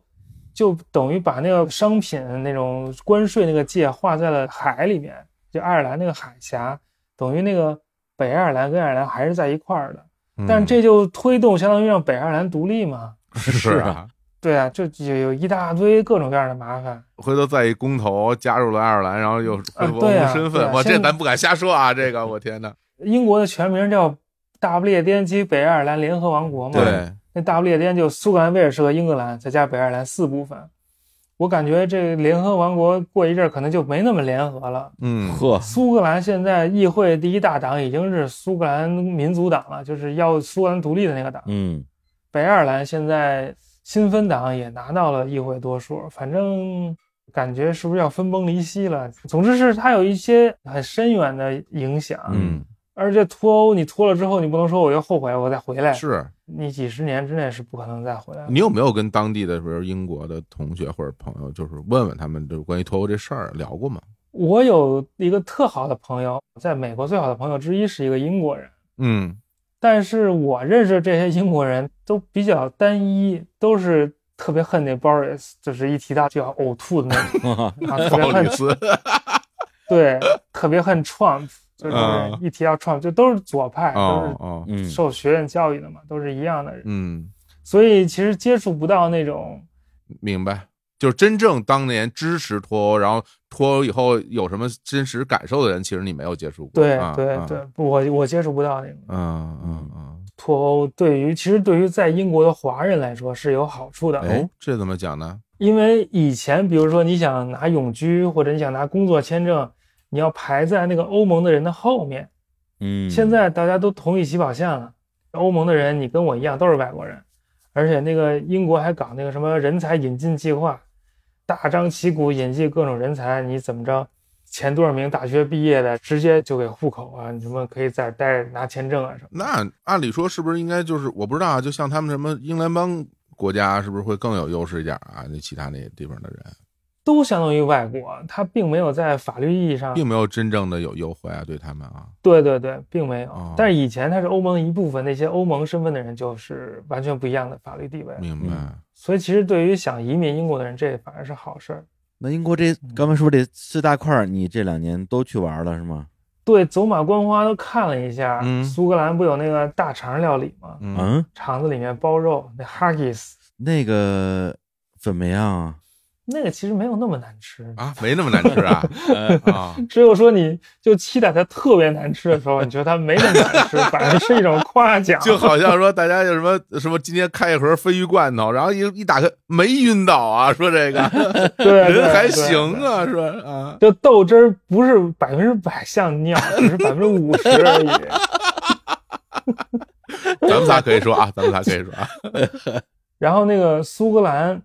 Speaker 3: 就等于把那个商品那种关税那个界划在了海里面，就爱尔兰那个海峡，等于那个北爱尔兰跟爱尔兰还是在一块儿的，但这就推动相当于让北爱尔兰独立嘛。
Speaker 5: 是啊。
Speaker 3: 对啊，就有有一大堆各种各样的麻烦。
Speaker 1: 回头再一公投加入了爱尔兰，然后又恢复身份，我这咱不敢瞎说啊。这个，我天哪！
Speaker 3: 英国的全名叫大不列颠及北爱尔兰联合王国嘛。对，那大不列颠就苏格兰、威尔士和英格兰，再加北爱尔兰四部分。我感觉这联合王国过一阵可能就没那么联合了。嗯，呵。苏格兰现在议会第一大党已经是苏格兰民族党了，就是要苏格兰独立的那个党。嗯，北爱尔兰现在。新分党也拿到了议会多数，反正感觉是不是要分崩离析了？总之是它有一些很深远的影响。嗯，而且脱欧，你脱了之后，你不能说我又后悔，我再回来。是你几十年之内是不可能再回来了。你
Speaker 1: 有没有跟当地的比如英国的同学或者朋友，就是问问他们，就是关于脱欧这事儿聊过吗？
Speaker 3: 我有一个特好的朋友，在美国最好的朋友之一是一个英国人。嗯。但是我认识这些英国人都比较单一，都是特别恨那 Boris，就是一提到就要呕吐的那
Speaker 5: 种，
Speaker 4: 特别恨。
Speaker 3: 对，特别恨 Trump，就是一提到 Trump 就都是左派，都是受学院教育的嘛，都是一样的人。嗯，所以其实接触不到那种，
Speaker 1: 明白。就是真正当年支持脱欧，然后脱欧以后有什么真实感受的人，其实你没有接触过。对对对，
Speaker 3: 我我接触不到那个。
Speaker 1: 嗯
Speaker 5: 嗯嗯，
Speaker 3: 脱欧对于其实对于在英国的华人来说是有好处的。哦，
Speaker 1: 这怎么讲呢？
Speaker 3: 因为以前比如说你想拿永居或者你想拿工作签证，你要排在那个欧盟的人的后面。嗯，现在大家都同一起跑线了，欧盟的人你跟我一样都是外国人，而且那个英国还搞那个什么人才引进计划。大张旗鼓引进各种人才，你怎么着，前多少名大学毕业的直接就给户口啊？你什么可以在待着拿签证啊？
Speaker 1: 那按理说是不是应该就是我不知道啊？就像他们什么英联邦国家是不是会更有优势一点啊？那其他那些地方的人。
Speaker 3: 都相当于外国，他并没有在法律意义上，并没
Speaker 1: 有真正的有优惠啊，对他们啊，
Speaker 3: 对对对，并没有。但是以前他是欧盟一部分，那些欧盟身份的人就是完全不一样的法律地位。明白。所以其实对于想移民英国的人，这反而是好事儿。
Speaker 2: 那英国这刚才说这四大块？你这两年都去玩了是吗？
Speaker 3: 对，走马观花都看了一下。嗯，苏格兰不有那个大肠料理吗？嗯，肠子里面包肉，那 haggis。
Speaker 2: 那个怎么样？
Speaker 3: 那个其实没有那么难吃
Speaker 2: 啊，没那么难吃 啊，
Speaker 3: 只有说你就期待它特别难吃的时候，你觉得它没那么难吃，反正是一种夸奖，就好像
Speaker 1: 说大家有什么什么，今天开一盒鲱鱼罐头，然后一一打开没晕倒啊，说这个，人还行啊，
Speaker 3: 是吧？就豆汁儿不是百分之百像尿，只是百分之五十而已。咱
Speaker 1: 们仨可以说啊，咱们仨可以说啊。
Speaker 3: 然后那个苏格兰。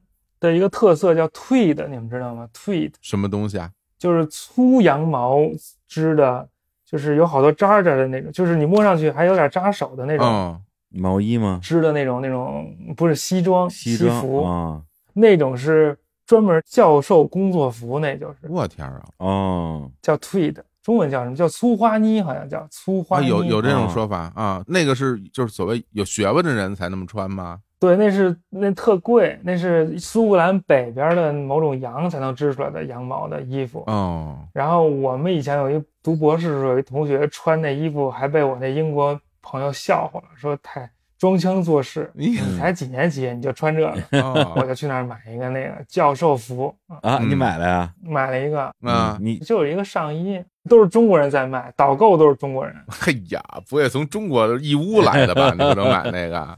Speaker 3: 的一个特色叫 tweed，你们知道吗？tweed
Speaker 1: 什么东西啊？
Speaker 3: 就是粗羊毛织的，就是有好多渣渣的那种，就是你摸上去还有点扎手的那种
Speaker 2: 毛衣吗？
Speaker 3: 织的那种那种不是西装西服啊？那种是专门教授工作服，那就是。我天啊！哦，叫 tweed，中文叫什么叫粗花呢？好像叫粗花。有有这种说
Speaker 1: 法啊？那个是就是所谓有学问的人才那么穿吗？
Speaker 3: 对，那是那特贵，那是苏格兰北边的某种羊才能织出来的羊毛的衣服。哦，然后我们以前有一读博士的时候，一同学穿那衣服还被我那英国朋友笑话了，说太。装腔作势，你才几年级你就穿这个？我就去那儿买一个那个教授服
Speaker 2: 啊！你买了呀？
Speaker 3: 买了一个啊！你就有一个上衣，都是中国人在卖，导购都是中国人。哎呀，不会从中国义乌来的吧？你不能买那个？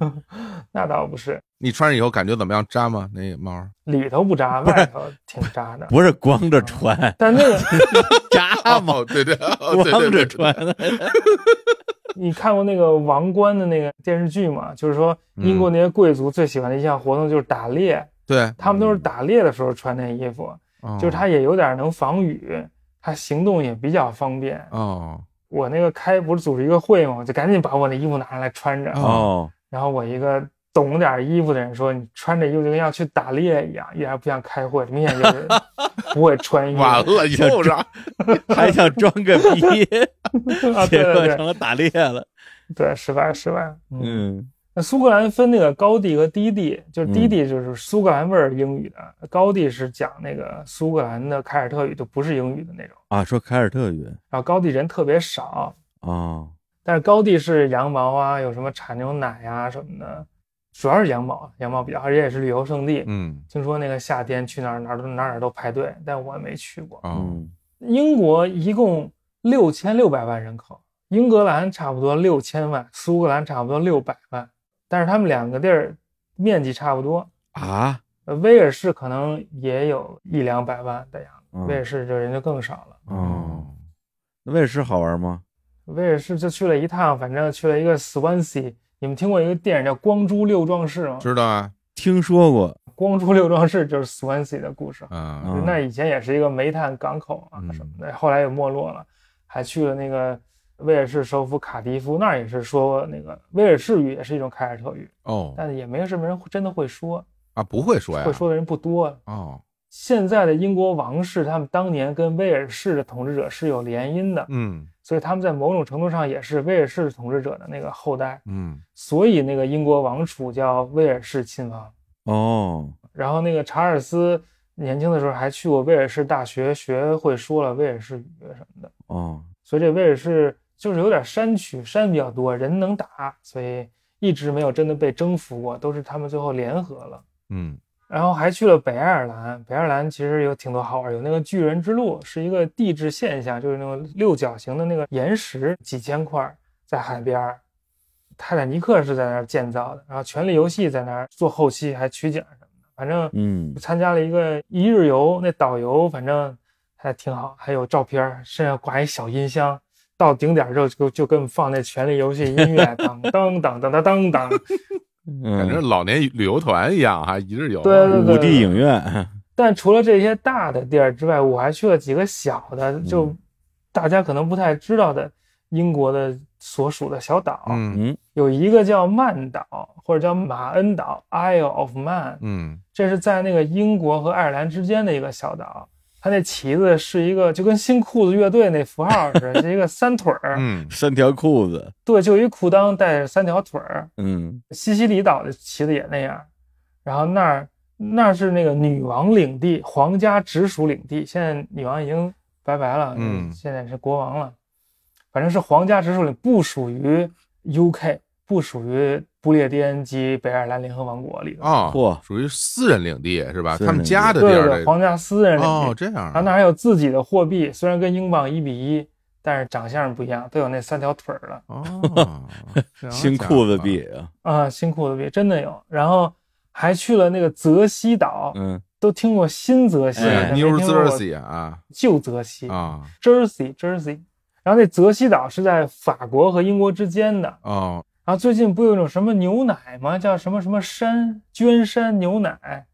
Speaker 3: 那倒不是。
Speaker 1: 你穿上以后感觉怎么样？扎吗？那个毛？
Speaker 3: 里头不扎，外头挺扎的。不
Speaker 2: 是光着穿，但那个扎毛，对对，光着穿。
Speaker 3: 你看过那个王冠的那个电视剧吗？就是说，英国那些贵族最喜欢的一项活动就是打猎。对，他们都是打猎的时候穿那衣服，就是它也有点能防雨，它行动也比较方便。哦，我那个开不是组织一个会吗？我就赶紧把我那衣服拿上来穿着。哦，然后我一个。懂点衣服的人说：“你穿着又跟要去打猎一样，一点也不像开会，明显就是
Speaker 1: 不会穿衣。”
Speaker 2: 服。完了，就是还想装个
Speaker 3: 逼 啊！对对对，成了
Speaker 4: 打猎了。
Speaker 3: 对，失败，失败。嗯，那苏格兰分那个高地和低地，就是低地就是苏格兰味儿英语的，高地是讲那个苏格兰的凯尔特语，就不是英语的那种
Speaker 2: 啊。说凯尔特语，然
Speaker 3: 后高地人特别少啊，但是高地是羊毛啊，有什么产牛奶啊什么的。主要是羊毛，羊毛比较而且也是旅游胜地。嗯，听说那个夏天去哪儿哪儿都哪儿哪儿都排队，但我没去过。嗯，英国一共六千六百万人口，英格兰差不多六千万，苏格兰差不多六百万，但是他们两个地儿面积差不多啊。威尔士可能也有一两百万的样子，威尔士就人就更少
Speaker 4: 了。哦，
Speaker 2: 威尔士好玩吗？
Speaker 3: 威尔士就去了一趟，反正去了一个 Swansea。你们听过一个电影叫《光珠六壮士》吗？
Speaker 2: 知道啊，听说过。
Speaker 3: 光珠六壮士就是 Swansea 的故事
Speaker 2: 啊。那以
Speaker 3: 前也是一个煤炭港口
Speaker 5: 啊
Speaker 2: 什么
Speaker 3: 的，后来也没落了。还去了那个威尔士首府卡迪夫，那也是说那个威尔士语也是一种凯尔特语哦，但也没什么人真的会说
Speaker 1: 啊，不会说呀，会说
Speaker 3: 的人不多哦。现在的英国王室，他们当年跟威尔士的统治者是有联姻的，嗯，所以他们在某种程度上也是威尔士统治者的那个后代，嗯，所以那个英国王储叫威尔士亲王。
Speaker 4: 哦，
Speaker 3: 然后那个查尔斯年轻的时候还去过威尔士大学，学会说了威尔士语什
Speaker 4: 么的。哦，
Speaker 3: 所以这威尔士就是有点山区，山比较多，人能打，所以一直没有真的被征服过，都是他们最后联合了。嗯。然后还去了北爱尔兰，北爱尔兰其实有挺多好玩，有那个巨人之路，是一个地质现象，就是那种六角形的那个岩石，几千块在海边。泰坦尼克是在那儿建造的，然后《权力游戏》在那儿做后期还取景什么的，反正嗯，参加了一个一日游，那导游反正还挺好，还有照片，身上挂一小音箱，到顶点之后就就跟我们放那《权力游戏》音乐，当当当当当当。
Speaker 1: 感觉老年旅游团一样哈，一日游，对五 D 影院。
Speaker 3: 但除了这些大的地儿之外，我还去了几个小的，就大家可能不太知道的英国的所属的小岛。嗯，有一个叫曼岛或者叫马恩岛，Isle of Man。嗯，这是在那个英国和爱尔兰之间的一个小岛。他那旗子是一个，就跟新裤子乐队那符号似
Speaker 2: 的，是一个三腿儿，三条裤子，
Speaker 3: 对，就一裤裆带着三条腿儿。嗯，西西里岛的旗子也那样，然后那儿那是那个女王领地，皇家直属领地。现在女王已经拜拜了，嗯，现在是国王了，反正是皇家直属领，不属于 U K。不属于不列颠及北爱尔兰联合王国里的
Speaker 1: 啊，不属于私人领地是吧？他们家的
Speaker 3: 地儿，对对，皇家私人领地哦，这样啊，那还有自己的货币，虽然跟英镑一比一，但是长相不一样，都有那三条腿儿了
Speaker 2: 啊，新裤子币啊，
Speaker 3: 啊，新裤子币真的有。然后还去了那个泽西岛，嗯，都听过新泽西，New Jersey 啊，旧泽西啊，Jersey Jersey。然后那泽西岛是在法国和英国之间的啊。啊，最近不有一种什么牛奶吗？叫什么什么山娟山牛奶，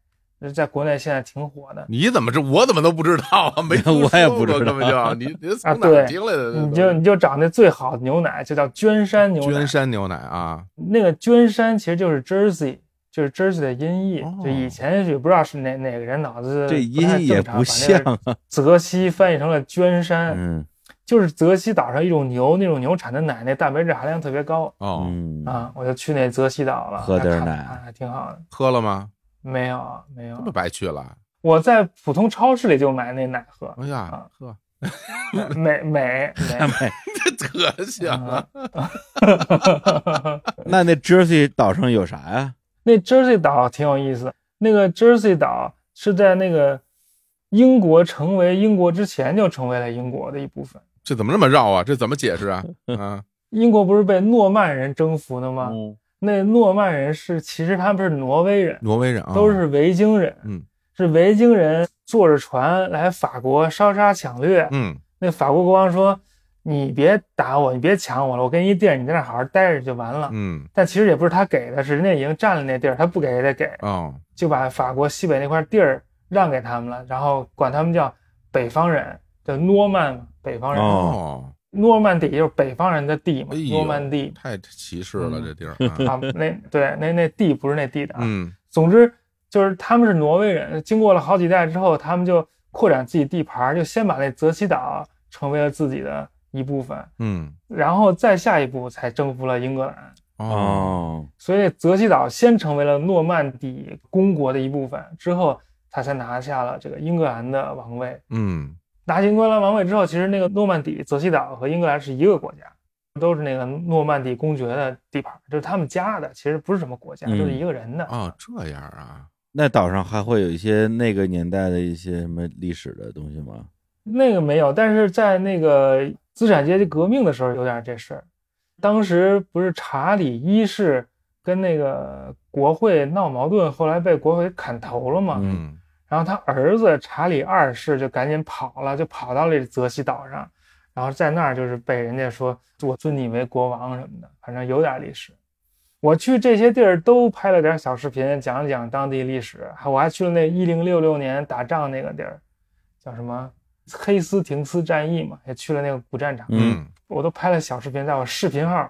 Speaker 3: 在国内现在挺火的。
Speaker 1: 你怎么知？我怎么都不知道啊？没有，我也不知道。你 你从哪听来的？你
Speaker 3: 就你就找那最好的牛奶，就叫娟山牛奶。娟山牛奶啊，那个娟山其实就是 Jersey，就是 Jersey 的音译。就以前也不知道是哪哪个人脑子对音也不像，泽西翻译成了娟山。嗯。就是泽西岛上一种牛，那种牛产的奶，那蛋白质含量特别高。哦，啊，我就去那泽西岛了，喝点奶，挺好的。喝了吗？没有，没有。那
Speaker 1: 么白去了？
Speaker 3: 我在普通超市里就买那奶喝。哎呀，喝，美美美美，这德行啊！那那 e y
Speaker 2: 岛上有啥呀？
Speaker 3: 那 Jersey 岛挺有意思。那个 Jersey 岛是在那个英国成为英国之前就成为了英国的一部分。
Speaker 2: 这怎么那
Speaker 1: 么绕啊？这怎么解释啊？啊，
Speaker 3: 英国不是被诺曼人征服的吗？那诺曼人是其实他们是挪威人，
Speaker 4: 挪威人啊，都是
Speaker 3: 维京人。嗯，是维京人坐着船来法国烧杀抢掠。嗯，那法国国王说：“你别打我，你别抢我了，我给你一地儿，你在那好好待着就完了。”嗯，但其实也不是他给的，是人家已经占了那地儿，他不给也得给。哦，就把法国西北那块地儿让给他们了，然后管他们叫北方人。的诺曼北方人哦，诺曼底就是北方人的地嘛。诺曼底太歧视了，这地儿
Speaker 4: 啊，那
Speaker 3: 对那那地不是那地的。嗯，总之就是他们是挪威人，经过了好几代之后，他们就扩展自己地盘，就先把那泽西岛成为了自己的一部分。嗯，然后再下一步才征服了英格兰。
Speaker 4: 哦，
Speaker 3: 所以泽西岛先成为了诺曼底公国的一部分，之后他才拿下了这个英格兰的王位。嗯。拿英国王位之后，其实那个诺曼底、泽西岛和英格兰是一个国家，都是那个诺曼底公爵的地盘，就是他们家的。其实不是什么国家，都是一个人的啊。这样啊，
Speaker 2: 那岛上还会有一些那个年代的一些什么历史的东西吗？
Speaker 3: 那个没有，但是在那个资产阶级革命的时候有点这事儿。当时不是查理一世跟那个国会闹矛盾，后来被国会砍头了吗？嗯。然后他儿子查理二世就赶紧跑了，就跑到了泽西岛上，然后在那儿就是被人家说我尊你为国王什么的，反正有点历史。我去这些地儿都拍了点小视频，讲讲当地历史。我还去了那一零六六年打仗那个地儿，叫什么黑斯廷斯战役嘛，也去了那个古战场。嗯，我都拍了小视频，在我视频号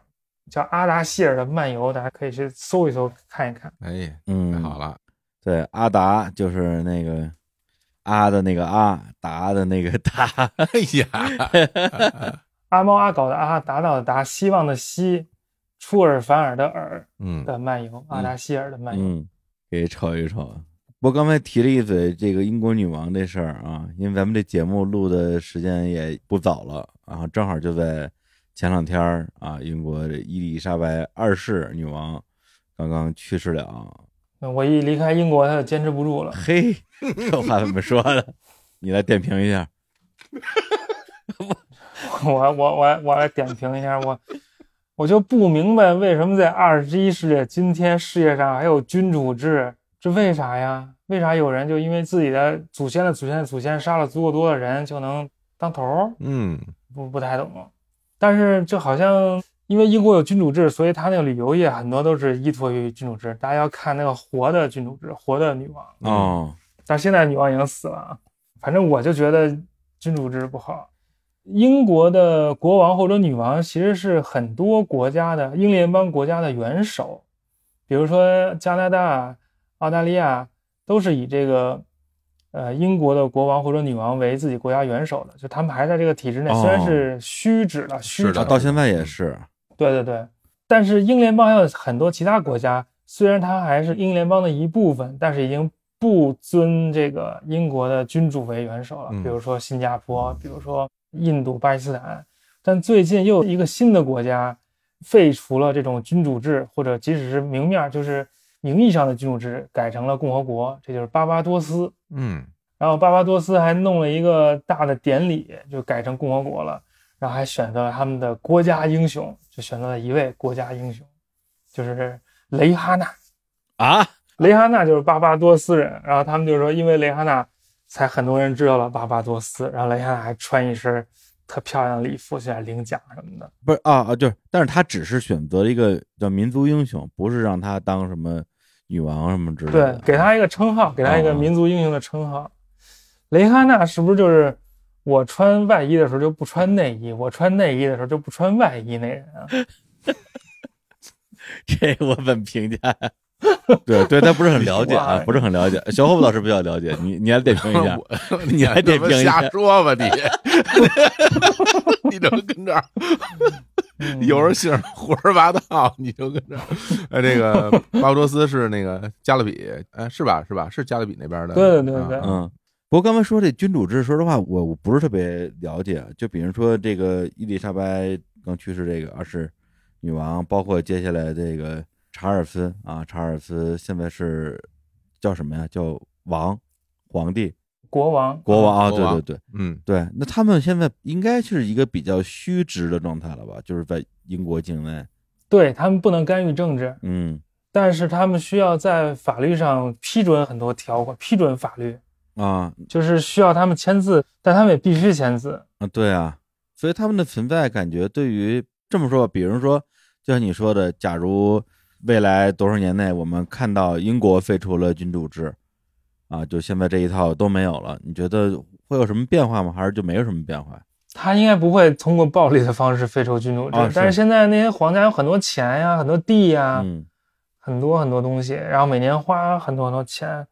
Speaker 3: 叫阿达希尔的漫游，大家可以去搜一搜看一看。
Speaker 2: 哎，嗯，太好了。对，阿达就是那个，阿的那个阿达的那个达，哎呀，
Speaker 3: 阿猫阿狗的阿达到的达，希望的希，出尔反尔的尔，嗯的漫游，阿达希尔的漫游，
Speaker 2: 嗯，给瞅一瞅。我刚才提了一嘴这个英国女王这事儿啊，因为咱们这节目录的时间也不早了，然后正好就在前两天儿啊，英国这伊丽莎白二世女王刚刚去世了。
Speaker 3: 我一离开英国，他就坚持不住了。
Speaker 2: 嘿，这话怎么说的？你来点评一下。
Speaker 3: 我我我我我来点评一下。我我就不明白，为什么在二十一世纪今天，世界上还有君主制？这为啥呀？为啥有人就因为自己的祖先的祖先的祖先杀了足够多的人，就能当头？嗯，不不太懂。但是，就好像。因为英国有君主制，所以他那个旅游业很多都是依托于君主制。大家要看那个活的君主制，活的女王。嗯，但现在女王已经死了。反正我就觉得君主制不好。英国的国王或者女王其实是很多国家的英联邦国家的元首，比如说加拿大、澳大利亚都是以这个呃英国的国王或者女王为自己国家元首的，就他们还在这个体制内，虽然是虚职的，虚职到现
Speaker 2: 在也是。
Speaker 3: 对对对，但是英联邦还有很多其他国家，虽然它还是英联邦的一部分，但是已经不尊这个英国的君主为元首了。比如说新加坡，比如说印度、巴基斯坦，但最近又一个新的国家废除了这种君主制，或者即使是明面儿就是名义上的君主制，改成了共和国。这就是巴巴多斯，嗯，然后巴巴多斯还弄了一个大的典礼，就改成共和国了。然后还选择了他们的国家英雄，就选择了一位国家英雄，就是雷哈娜啊，雷哈娜就是巴巴多斯人。然后他们就说，因为雷哈娜才很多人知道了巴巴多斯。然后雷哈娜还穿一身特漂亮的礼服去领奖什么
Speaker 2: 的。不是啊啊，就是，但是他只是选择了一个叫民族英雄，不是让他当什么女王什么之类的。对，
Speaker 3: 给他一个称号，给他一个民族英雄的称号。雷哈娜是不是就是？我穿外衣的时候就不穿内衣，我穿内衣的时候就不穿外衣。那人啊，这我怎么评
Speaker 2: 价？对对，他不是很了解啊，不是很了解。小侯老师比较了解，你你还点评一下，你还点评一下。瞎说吧你，
Speaker 1: 你怎么跟这，有人姓胡说八道，你就跟这。哎，那个巴布多斯是那个加勒比，哎是吧是吧是加勒比那边的，对对对，嗯。
Speaker 2: 不过刚才说这君主制，说实话，我我不是特别了解。就比如说这个伊丽莎白刚去世，这个二是女王，包括接下来这个查尔斯啊，查尔斯现在是叫什么呀？叫王皇帝，
Speaker 3: 国王，国王啊，
Speaker 2: 对对对，嗯，对。那他们现在应该是一个比较虚职的状态了吧？就是在英国境内，
Speaker 3: 对他们不能干预政治，嗯，但是他们需要在法律上批准很多条款，批准法律。啊，就是需要他们签字，但他们也必须签字
Speaker 2: 啊。对啊，所以他们的存在感觉，对于这么说，比如说，就像你说的，假如未来多少年内我们看到英国废除了君主制，啊，就现在这一套都没有了，你觉得会有什么变化吗？还是就没有什么变化？他应该不会通过暴力的方式废除君主制，但是现
Speaker 3: 在那些皇家有很多钱呀，很多地呀，嗯，很多很多东西，然后每年花很多很多钱。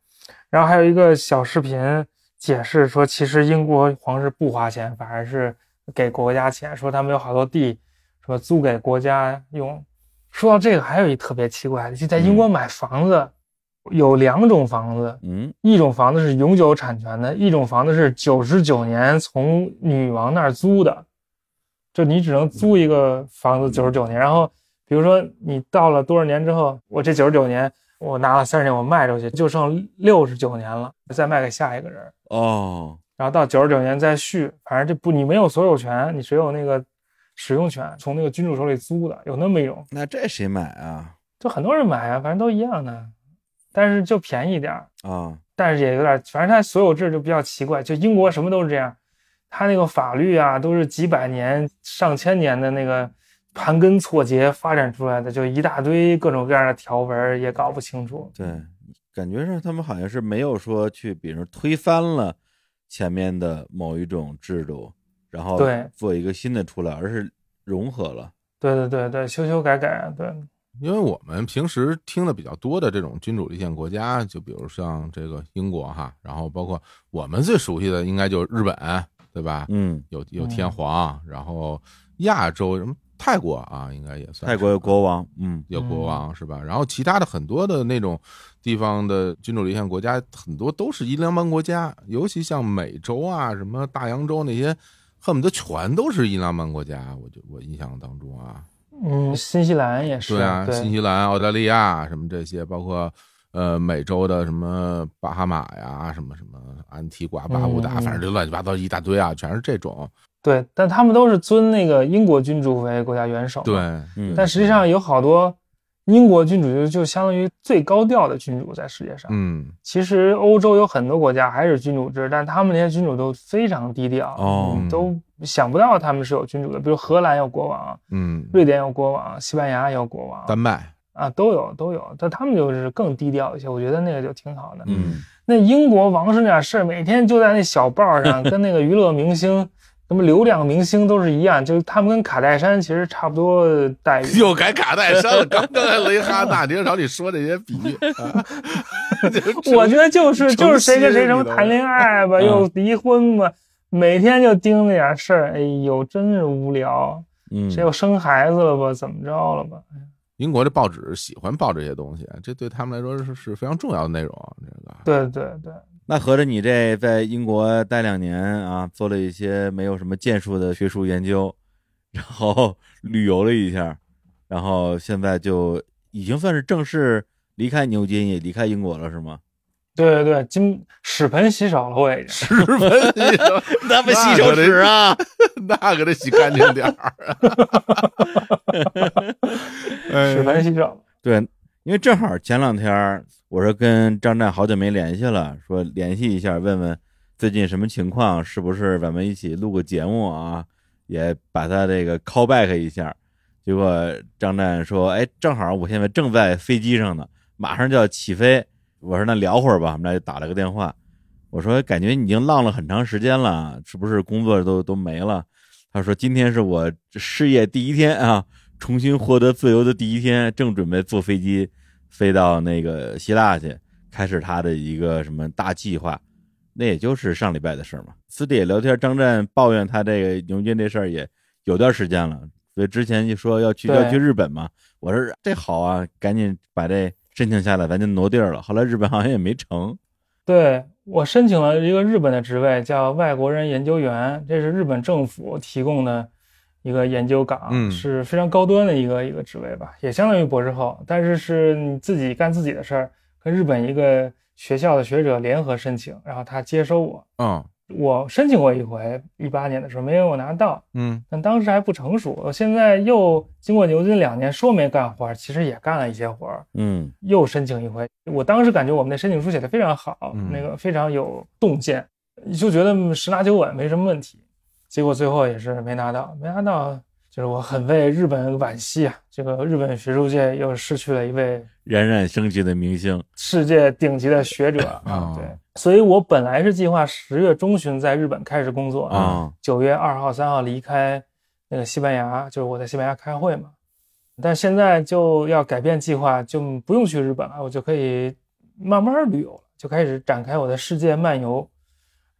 Speaker 3: 然后还有一个小视频解释说，其实英国皇室不花钱，反而是给国家钱。说他们有好多地，说租给国家用。说到这个，还有一特别奇怪的，就在英国买房子，有两种房子。嗯，一种房子是永久产权的，一种房子是九十九年从女王那儿租的。就你只能租一个房子九十九年，然后比如说你到了多少年之后，我这九十九年。我拿了三十年，我卖出去就剩六十九年了，再卖给下一个人哦。然后到九十九年再续，反正这不你没有所有权，你只有那个使用权，从那个君主手里租的，有那么一种。那这
Speaker 2: 谁买啊？
Speaker 3: 就很多人买啊，反正都一样的，但是就便宜点儿啊。但是也有点，反正他所有制就比较奇怪，就英国什么都是这样，他那个法律啊都是几百年、上千年的那个。盘根错节发展出来的，就一大堆各种各样的条文，也搞不清楚。
Speaker 2: 对，感觉上他们好像是没有说去，比如推翻了前面的某一种制度，然后对做一个新的出来，而是融合了。
Speaker 3: 对对对对，修修改改。对，
Speaker 2: 因为我们平时
Speaker 1: 听的比较多的这种君主立宪国家，就比如像这个英国哈，然后包括我们最熟悉的应该就是日本，对吧？嗯，有有天皇，然后亚洲什么。泰国啊，应该也算。泰国有国王，嗯，有国王是吧？然后其他的很多的那种地方的君主立宪国家，很多都是伊联邦国家，尤其像美洲啊，什么大洋洲那些，恨不得全都是伊联邦国家。我就我印象当中
Speaker 3: 啊，嗯，新西兰也是。对啊，新
Speaker 1: 西兰、澳大利亚什么这些，包括呃美洲的什么巴哈马呀，什么什么安提
Speaker 3: 瓜、巴布达，反正
Speaker 1: 就乱七八糟一大堆啊，全是这种。
Speaker 3: 对，但他们都是尊那个英国君主为国家元首。对，但实际上有好多英国君主就就相当于最高调的君主在世界上。嗯，其实欧洲有很多国家还是君主制，但他们那些君主都非常低调，都想不到他们是有君主的。比如荷兰有国王，嗯，瑞典有国王，西班牙有国王，丹麦啊都有都有，但他们就是更低调一些。我觉得那个就挺好的。嗯，那英国王室那点事儿，每天就在那小报上 跟那个娱乐明星。什么流量明星都是一样，就是他们跟卡戴珊其实差不多待遇。又改卡戴珊了，
Speaker 1: 刚刚雷哈娜，你找你说这些比喻。我觉得就是就是谁跟谁什么谈
Speaker 3: 恋爱吧，又离婚吧，每天就盯着点事儿。哎呦，真是无聊。谁又生孩子了吧？怎么着了吧？英国这报纸喜欢报这些
Speaker 2: 东西，这对他们来说是是非常重要的内容。
Speaker 3: 这个，对对对。
Speaker 2: 那合着你这在英国待两年啊，做了一些没有什么建树的学术研究，然后旅游了一下，然后现在就已经算是正式离开牛津，也离开英国了，是吗？对对对，今屎盆洗手了
Speaker 3: 我也是。屎盆，洗
Speaker 1: 那们洗
Speaker 2: 手屎啊？那给得洗干净点
Speaker 1: 儿。
Speaker 4: 屎盆洗手。
Speaker 2: 对，因为正好前两天。我说跟张战好久没联系了，说联系一下，问问最近什么情况，是不是咱们一起录个节目啊？也把他这个 call back 一下。结果张战说：“哎，正好我现在正在飞机上呢，马上就要起飞。”我说：“那聊会儿吧。”我们俩就打了个电话。我说：“感觉已经浪了很长时间了，是不是工作都都没了？”他说：“今天是我事业第一天啊，重新获得自由的第一天，正准备坐飞机。”飞到那个希腊去，开始他的一个什么大计划，那也就是上礼拜的事儿嘛。私底下聊天，张震抱怨他这个牛津这事儿也有段时间了，所以之前就说要去要去日本嘛。我说这好啊，赶紧把这申请下来，咱就挪地儿了。后来日本好像也没成。
Speaker 3: 对我申请了一个日本的职位，叫外国人研究员，这是日本政府提供的。一个研究岗，嗯，是非常高端的一个一个职位吧，也相当于博士后，但是是你自己干自己的事儿，跟日本一个学校的学者联合申请，然后他接收我，嗯，我申请过一回，一八年的时候没有拿到，嗯，但当时还不成熟，现在又经过牛津两年，说没干活，其实也干了一些活儿，嗯，又申请一回，我当时感觉我们的申请书写的非常好，那个非常有洞见，就觉得十拿九稳，没什么问题。结果最后也是没拿到，没拿到，就是我很为日本惋惜啊！这个日本学术界又失去了一位
Speaker 2: 冉冉升起的明星，
Speaker 3: 世界顶级的学者啊！对，所以我本来是计划十月中旬在日本开始工作啊，九月二号、三号离开那个西班牙，就是我在西班牙开会嘛。但现在就要改变计划，就不用去日本了，我就可以慢慢旅游了，就开始展开我的世界漫游。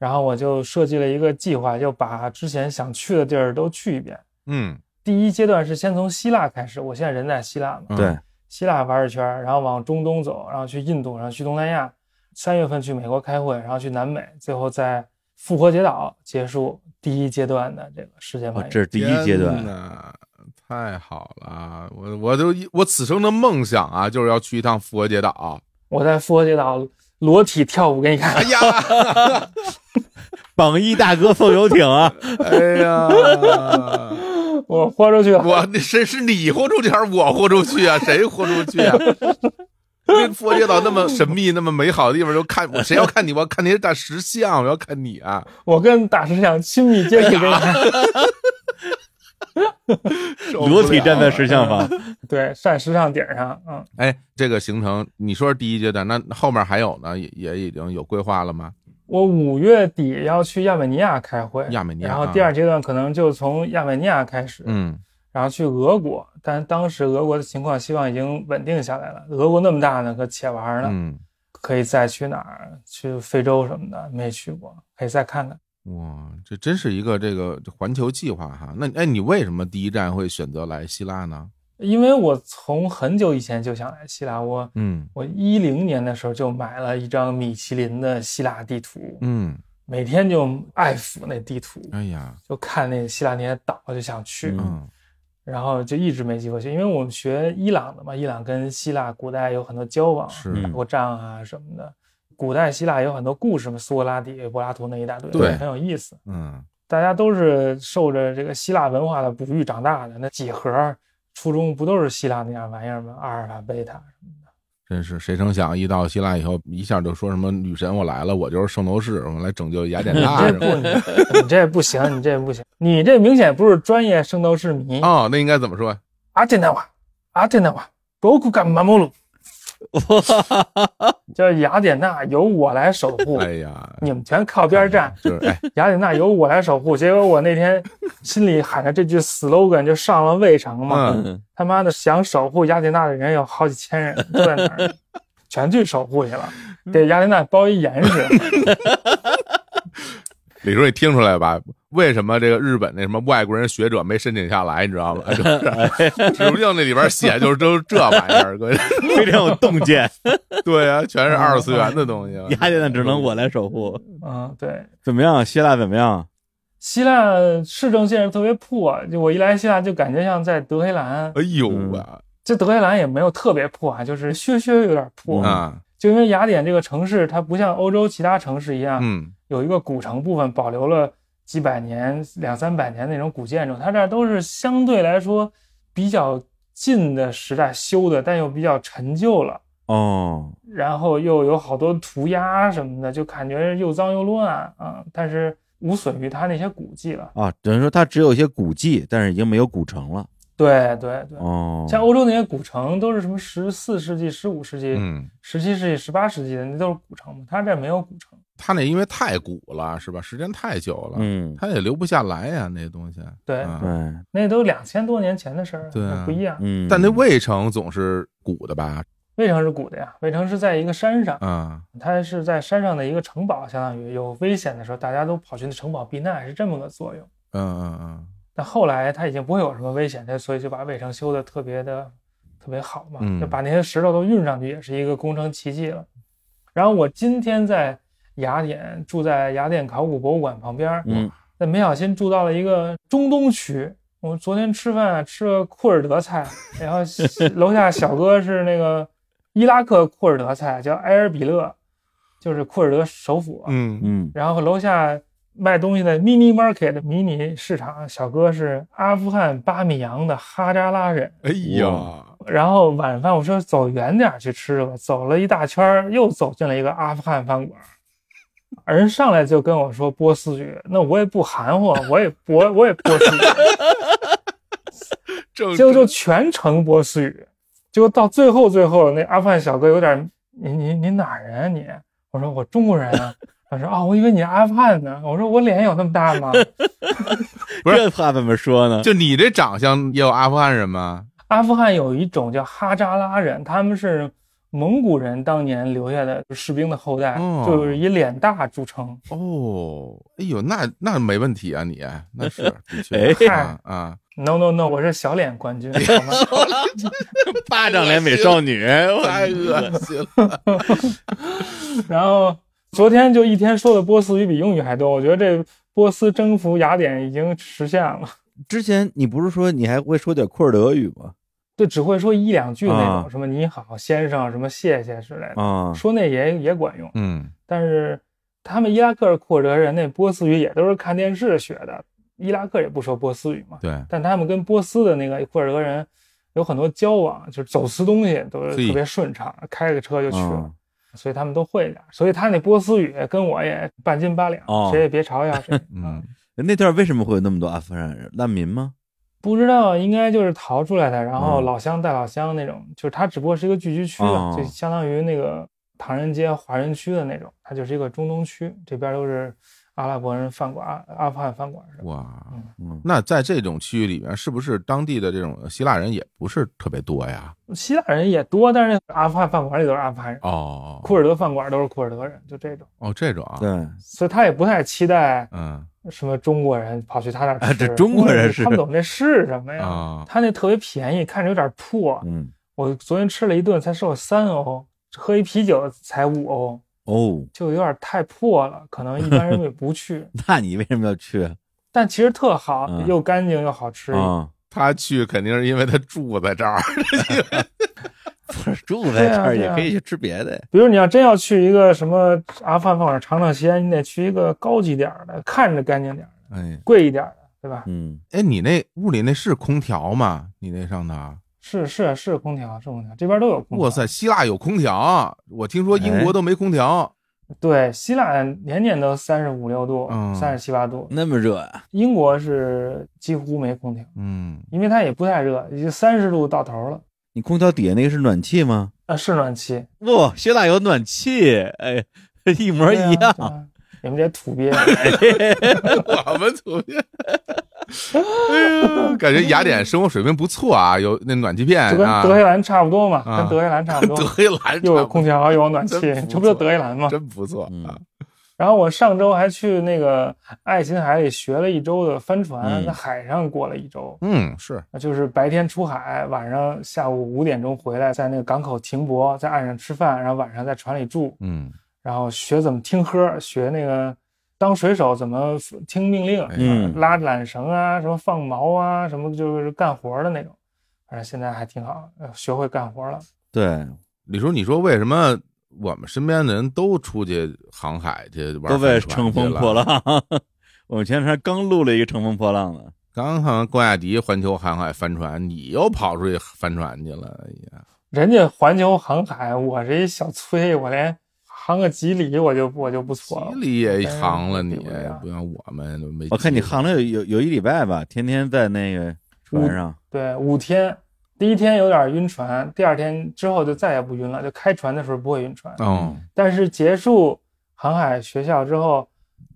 Speaker 3: 然后我就设计了一个计划，就把之前想去的地儿都去一遍。嗯，第一阶段是先从希腊开始，我现在人在希腊嘛。对，希腊玩一圈，然后往中东走，然后去印度，然后去东南亚。三月份去美国开会，然后去南美，最后在复活节岛结束第一阶段的这个世界旅行。这是第一阶段，
Speaker 1: 太好了！我我都我此生的梦想啊，就是要去一趟复活节岛。
Speaker 3: 我在复活节岛。裸体跳舞给你看！哎呀，
Speaker 1: 榜一大哥送游艇啊！哎呀，我豁出去了！我，那谁是你豁出去是我豁出去啊？谁豁出去啊？那佛界岛那么神秘、那么美好的地方，又看我谁要看你？我看那些大石像，我要看你啊！
Speaker 3: 我跟大石像亲密接触哈哈。裸体站在石像旁，对，站石像顶上。嗯，
Speaker 1: 哎，这个行程你说是第一阶段，那后面还有呢？也也已经有规划了吗？
Speaker 3: 我五月底要去亚美尼亚开会，
Speaker 1: 亚美尼亚。然后第二
Speaker 3: 阶段可能就从亚美尼亚开始，嗯，然后去俄国。但当时俄国的情况，希望已经稳定下来了。俄国那么大呢，可且玩呢，嗯，可以再去哪儿？去非洲什么的没去过，可以再看看。
Speaker 1: 哇，这真是一个这个环球计划哈。那哎，你为什么第一站会选择来希腊呢？
Speaker 3: 因为我从很久以前就想来希腊。我嗯，我一零年的时候就买了一张米其林的希腊地图，嗯，每天就爱抚那地图。哎呀，就看那希腊那些岛，就想去。嗯，然后就一直没机会去，因为我们学伊朗的嘛，伊朗跟希腊古代有很多交往，是打过仗啊什么的。古代希腊有很多故事嘛，苏格拉底、柏拉图那一大堆，对，很有意思。嗯，大家都是受着这个希腊文化的哺育长大的。那几何，初中不都是希腊那样玩意儿吗？阿尔法、贝塔什么
Speaker 1: 的。真是，谁成想一到希腊以后，一下就说什么女神我来了，我就是圣斗士，我来拯救雅典娜。这不，你这不行，你这不行，
Speaker 3: 你这明显不是专业圣斗士迷啊。那应该怎么说？阿蒂娜啊，阿蒂娜啊，不顾卡马莫鲁。叫 雅典娜由我来守护。哎呀，你们全靠边站。就是，雅典娜由我来守护。结果我那天心里喊着这句 slogan 就上了卫城嘛。他妈的，想守护雅典娜的人有好几千人，都在那儿？全去守护去了，给雅典娜包一严实。
Speaker 1: 李叔，你听出来吧？为什么这个日本那什么外国人学者没申请下来？你知道吗？指不定那里边写就是都是这玩意儿，哥，非常有洞见。对啊，全是二次元的东西。
Speaker 2: 雅典的只能我来守护。
Speaker 1: 啊，
Speaker 3: 对。
Speaker 2: 怎么样？希腊怎么样？
Speaker 3: 希腊市政建设特别破，就我一来希腊就感觉像在德黑兰。哎呦喂！这德黑兰也没有特别破啊，就是削确实有点破啊。就因为雅典这个城市，它不像欧洲其他城市一样。嗯。有一个古城部分保留了几百年、两三百年那种古建筑，它这都是相对来说比较近的时代修的，但又比较陈旧了。
Speaker 4: 哦，
Speaker 3: 然后又有好多涂鸦什么的，就感觉又脏又乱啊。但是无损于它那些古迹了
Speaker 2: 啊。等于说它只有一些古迹，但是已经没有古城了。
Speaker 3: 对对对。
Speaker 2: 哦，像欧
Speaker 3: 洲那些古城都是什么十四世纪、十五世纪、十七世纪、十八世纪的，那都是古城嘛。它这没有古城。他那因为太古
Speaker 1: 了，是吧？时间太久了，嗯，他也留不下来呀，那东西。对
Speaker 4: 对，
Speaker 3: 那都两千多年前的事儿，对，不一样。
Speaker 1: 嗯，但那魏城总是古的吧？
Speaker 3: 魏城是古的呀，魏城是在一个山上它是在山上的一个城堡，相当于有危险的时候，大家都跑去那城堡避难，是这么个作用。
Speaker 4: 嗯嗯嗯。
Speaker 3: 那后来他已经不会有什么危险它所以就把魏城修的特别的特别好嘛，就把那些石头都运上去，也是一个工程奇迹了。然后我今天在。雅典住在雅典考古博物馆旁边儿。嗯，在梅小新住到了一个中东区。我昨天吃饭吃了库尔德菜，然后 楼下小哥是那个伊拉克库尔德菜，叫埃尔比勒，就是库尔德首府。
Speaker 5: 嗯嗯。
Speaker 3: 然后楼下卖东西的 mini market 迷你市场小哥是阿富汗巴米扬的哈扎拉人。哎呀！然后晚饭我说走远点去吃吧，走了一大圈儿，又走进了一个阿富汗饭馆。人上来就跟我说波斯语，那我也不含糊，我也我我也波斯语，结果就全程波斯语，结果到最后最后那阿富汗小哥有点，您您您哪人啊你？我说我中国人啊，他说啊我以为你阿富汗呢，我说我脸有那么大吗？
Speaker 1: 不是，这话怎么说呢？就你这长相也有阿富汗人吗？
Speaker 3: 阿富汗有一种叫哈扎拉人，他们是。蒙古人当年留下的士兵的后代，就是以脸大著称。
Speaker 1: 哦，哎呦，那那没问题啊，你那是 的确啊啊
Speaker 3: ！No No No，我是小脸冠军，巴掌脸美少女，太恶
Speaker 5: 心了。
Speaker 3: 然后昨天就一天说的波斯语比英语还多，我觉得这波斯征服雅典已经实现了。
Speaker 2: 之前你不是说你还会说点库尔德语吗？
Speaker 3: 就只会说一两句那种什么你好先生什么谢谢之类的，说那也也管用。嗯，但是他们伊拉克库尔德人那波斯语也都是看电视学的。伊拉克也不说波斯语嘛。对。但他们跟波斯的那个库尔德人有很多交往，就是走私东西都特别顺畅，开个车就去了，所以他们都会点。所以他那波斯语跟我也半斤八两，谁也别嘲笑 谁。
Speaker 2: 嗯，那条为什么会有那么多阿富汗人难民吗？
Speaker 3: 不知道，应该就是逃出来的，然后老乡带老乡那种，就是它只不过是一个聚居区，就相当于那个唐人街、华人区的那种，它就是一个中东区，这边都是阿拉伯人饭馆、阿富汗饭馆。
Speaker 1: 哇，嗯，那在这种区域里面，是不是当地的这种希腊人也不是特别多呀？
Speaker 3: 希腊人也多，但是阿富汗饭馆里都是阿富汗人，哦，库尔德饭馆都是库尔德人，就这种。
Speaker 1: 哦，这种啊，对，
Speaker 3: 所以他也不太期待，嗯。什么中国人跑去他那儿吃？这中国人是看不懂这是什么呀？他那特别便宜，看着有点破。嗯，我昨天吃了一顿才瘦三欧，喝一啤酒才五欧。哦，就有点太破了，可能一般人也
Speaker 2: 不去。那你为什么要去？
Speaker 3: 但其实特好，又干净又好吃。
Speaker 1: 他去肯定是因为他住在这儿。不是住在这儿也可以去吃别的，
Speaker 3: 比如你要真要去一个什么阿汗风儿尝尝鲜，你得去一个高级点儿的，看着干净点儿的，哎，贵一点的，对吧？
Speaker 1: 嗯，哎，你那屋里那是空调吗？你那上头？
Speaker 3: 是是是空调，是空调，这边都有。
Speaker 1: 哇塞，希腊有
Speaker 3: 空调，我听说英国都没空调。对，希腊年年都三十五六度，三十七八度，
Speaker 2: 那么热
Speaker 4: 啊！
Speaker 3: 英国是几乎没空调，嗯，因为它也不太热，已就三十度到头了。
Speaker 2: 你空调底下那个是暖气吗？啊，是暖气。哇，希腊有暖气，哎，一模一样。你们这土鳖，我
Speaker 1: 们土鳖。感觉雅典生活水平不错啊，有那暖气片啊。跟德黑
Speaker 3: 兰差不多嘛，跟德黑兰差不多。德黑兰又有空调，又有暖气，这不就德黑兰吗？真不错啊。然后我上周还去那个爱琴海里学了一周的帆船，在海上过了一周。嗯，是，就是白天出海，晚上下午五点钟回来，在那个港口停泊，在岸上吃饭，然后晚上在船里住。嗯，然后学怎么听喝，学那个当水手怎么听命令，嗯，拉着缆绳啊，什么放锚啊，什么就是干活的那种。反正现在还挺好，学会干活了。
Speaker 2: 对，李叔，你
Speaker 1: 说为什么？我们身边的人都出去航海去玩，都在乘风破浪。我们前两天刚录了一个乘风破浪的，刚看完郭亚迪环球航海帆船，你又跑出去帆船去了，哎
Speaker 3: 呀！人家环球航海，
Speaker 2: 我是一小崔，我连航个几里我就
Speaker 3: 我就不错了，几里
Speaker 2: 也航了你不像我们，我看你航了有有一礼拜吧，天天在那个船
Speaker 4: 上，
Speaker 3: 对，五天。第一天有点晕船，第二天之后就再也不晕了，就开船的时候不会晕船。哦，但是结束航海学校之后，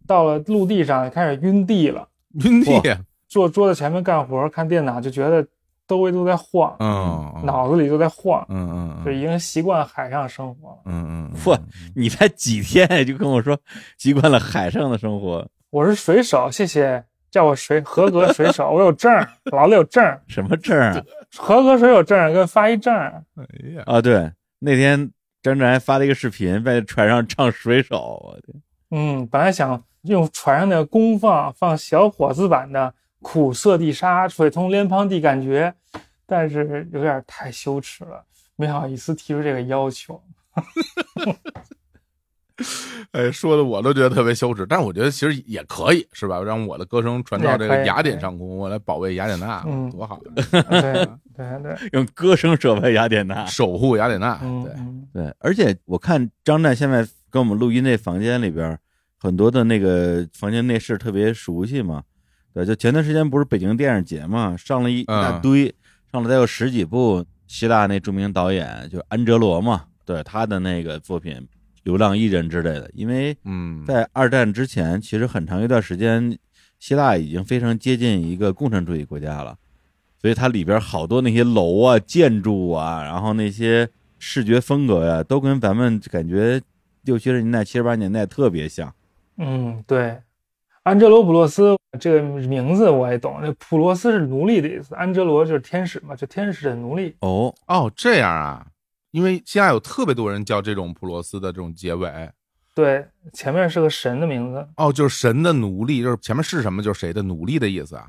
Speaker 3: 到了陆地上开始晕地了，晕地。坐桌子前面干活、看电脑，就觉得周围都在晃，
Speaker 4: 嗯，
Speaker 3: 脑子里都在晃，嗯嗯，就已经习惯海上生活了，
Speaker 2: 嗯嗯。嚯，你才几天，就跟我说习惯了海上的生活？
Speaker 3: 我是水手，谢谢，叫我水合格水手，我有证儿，老子有证
Speaker 2: 儿，什么证儿啊？
Speaker 3: 合格水手证跟发一证，哎
Speaker 2: 呀啊！对，那天张震还发了一个视频，在船上唱水手。
Speaker 3: 嗯，本来想用船上的功放放小伙子版的《苦涩地沙水从莲蓬地感觉》，但是有点太羞耻了，没好意思提出这个要求。
Speaker 1: 哎，说的我都觉得特别羞耻，但是我觉得其实也可以，是吧？让我的歌声传到这个雅典上空，我来保卫雅典娜，多好！对对对，用歌声守卫雅典娜，
Speaker 2: 守护雅典娜。对对，而且我看张震现在跟我们录音那房间里边，很多的那个房间内饰特别熟悉嘛。对，就前段时间不是北京电影节嘛，上了一一大堆，上了得有十几部希腊那著名导演，就是安哲罗嘛，对他的那个作品。流浪艺人之类的，因为嗯，在二战之前，其实很长一段时间，希腊已经非常接近一个共产主义国家了，所以它里边好多那些楼啊、建筑啊，然后那些视觉风格呀，都跟咱们感觉六七十年代、七十八年代特别像。嗯，对，
Speaker 3: 安哲罗普洛斯这个名字我也懂，那普洛斯是奴隶的意思，安哲罗就是天使嘛，就天使的奴隶。哦哦，这样啊。因为现在有特
Speaker 1: 别多人叫这种普罗斯的这种结尾，
Speaker 3: 对，前面是个神的名字，哦，就
Speaker 1: 是神的奴隶，就是前面是什么，就是谁的奴隶的意思啊。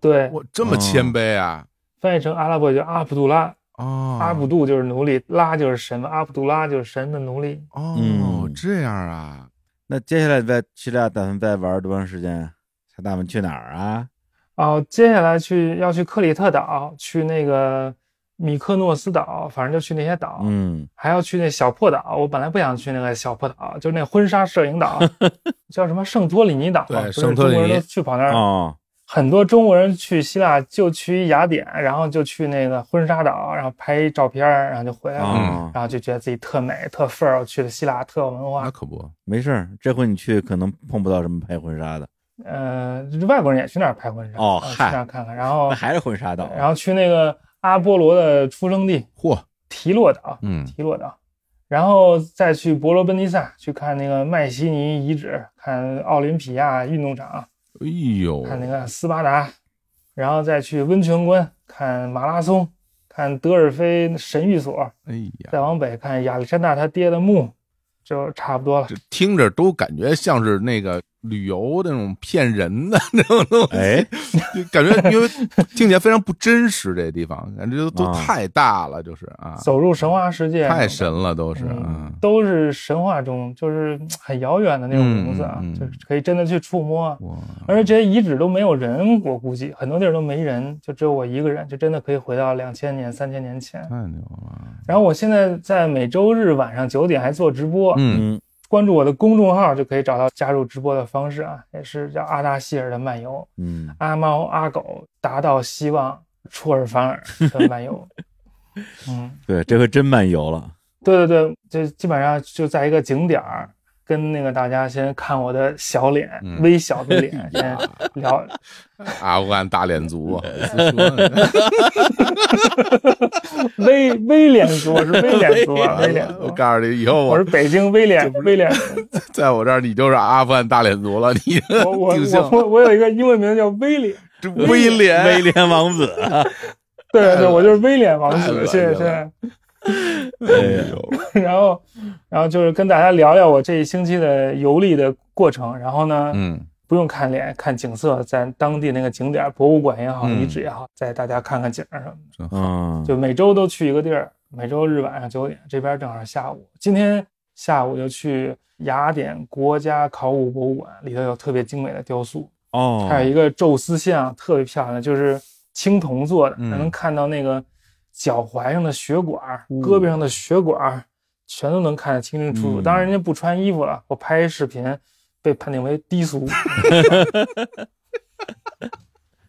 Speaker 3: 对，我这么谦卑啊，翻译成阿拉伯就阿卜杜拉，哦，阿卜杜就是奴隶，拉就是神，阿卜杜拉就是神的奴隶。
Speaker 2: 哦，这样啊，那接下来在希腊打算再玩多长时间？想打算去哪儿啊？哦，接下来去要去克里
Speaker 3: 特岛，去那个。米克诺斯岛，反正就去那些岛，嗯，还要去那小破岛。我本来不想去那个小破岛，就那婚纱摄影岛，叫什么圣托里尼岛，对，圣托里尼。去跑那儿啊，很多中国人去希腊就去雅典，然后就去那个婚纱岛，然后拍照片，然后就回来了，然后就觉得自己特美特范儿。去了希腊，特有文化。那可不，
Speaker 2: 没事儿，这回你去可能碰不到什么拍婚纱的。
Speaker 3: 呃，外国人也去那儿拍婚纱
Speaker 2: 哦，去那儿看看，然后那还是婚纱岛，
Speaker 3: 然后去那个。阿波罗的出生地，嚯，提洛岛，嗯，提洛岛，然后再去伯罗奔尼撒，去看那个麦西尼遗址，看奥林匹亚运动场，
Speaker 1: 哎呦，看那
Speaker 3: 个斯巴达，然后再去温泉关，看马拉松，看德尔菲神谕所，哎呀，再往北看亚历山大他爹的墓，就差不多
Speaker 1: 了。听着都感觉像是那个。旅游那种骗人的 那种东西，感觉因为境界非常不真实，这些地方感觉都都太
Speaker 3: 大了，就是啊，走入神话世界，太
Speaker 1: 神了，都
Speaker 2: 是
Speaker 3: 都是神话中，就是很遥远的那种名字啊，就是可以真的去触摸，而且这些遗址都没有人，我估计很多地儿都没人，就只有我一个人，就真的可以回到两千年、三千年前，太牛了。然后我现在在每周日晚上九点还做直播，嗯。关注我的公众号就可以找到加入直播的方式啊，也是叫阿达希尔的漫游，嗯，阿猫阿狗达到希望，出尔反尔的漫游，
Speaker 2: 嗯，对，这回真漫游了，
Speaker 3: 对对对，就基本上就在一个景点儿。跟那个大家先看我的小脸，微小的脸，先聊。
Speaker 1: 阿富汗大脸族，
Speaker 3: 微微脸族是微脸族，脸族。
Speaker 1: 我告诉你，以后我是北京微脸。微脸。在我这儿你就是阿富汗大脸族了。你我我
Speaker 3: 我我有一个英文名叫威廉，威廉威廉王子。对对，我就是威廉王子，谢谢。
Speaker 4: 哎呦，
Speaker 3: 然后，然后就是跟大家聊聊我这一星期的游历的过程。然后呢，嗯，不用看脸，看景色，在当地那个景点、博物馆也好，遗址也好，带大家看看景儿
Speaker 4: 什么的。就
Speaker 3: 每周都去一个地儿，每周日晚上九点，这边正好下午。今天下午就去雅典国家考古博物馆，里头有特别精美的雕塑
Speaker 5: 哦，还有一
Speaker 3: 个宙斯像，特别漂亮，就是青铜做的，能看到那个。脚踝上的血管，胳膊上的血管，全都能看得清清楚楚。当然，人家不穿衣服了，我拍一视频被判定为低俗。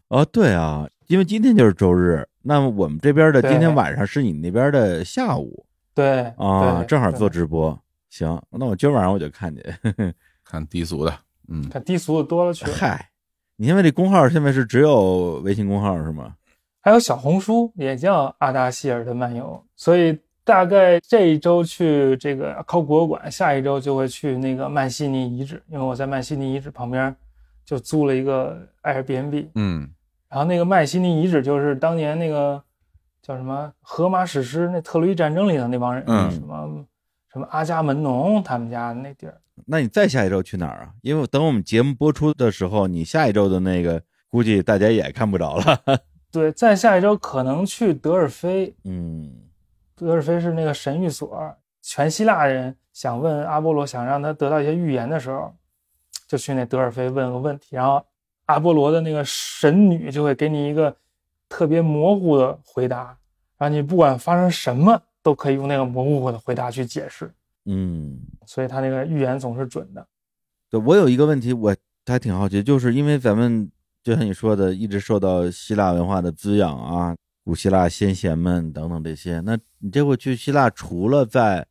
Speaker 2: 哦，对啊，因为今天就是周日，那么我们这边的今天晚上是你那边的下午。
Speaker 3: 对啊，正好做
Speaker 2: 直播。行，那我今晚上我就看你，看低俗的。嗯，看低俗的多了去。了。嗨，你因为这公号现在是只有微信公号是吗？还有小红书
Speaker 3: 也叫阿达希尔的漫游，所以大概这一周去这个考古博物馆，下一周就会去那个曼西尼遗址，因为我在曼西尼遗址旁边就租了一个 Airbnb。嗯，然后那个曼西尼遗址就是当年那个叫什么《荷马史诗》那特洛伊战争里的那帮人，嗯，什么什么阿伽门农他们家那地儿。
Speaker 2: 那你再下一周去哪儿啊？因为等我们节目播出的时候，你下一周的那个估计大家也看不着了。
Speaker 3: 对，在下一周可能去德尔菲。嗯，德尔菲是那个神谕所，全希腊人想问阿波罗，想让他得到一些预言的时候，就去那德尔菲问个问题，然后阿波罗的那个神女就会给你一个特别模糊的回答，然后你不管发生什么，都可以用那个模糊的回答去解释。嗯，所以他那个预言总是准的。
Speaker 2: 对，我有一个问题，我还挺好奇，就是因为咱们。就像你说的，一直受到希腊文化的滋养啊，古希腊先贤们等等这些。那你这回去希腊，除了在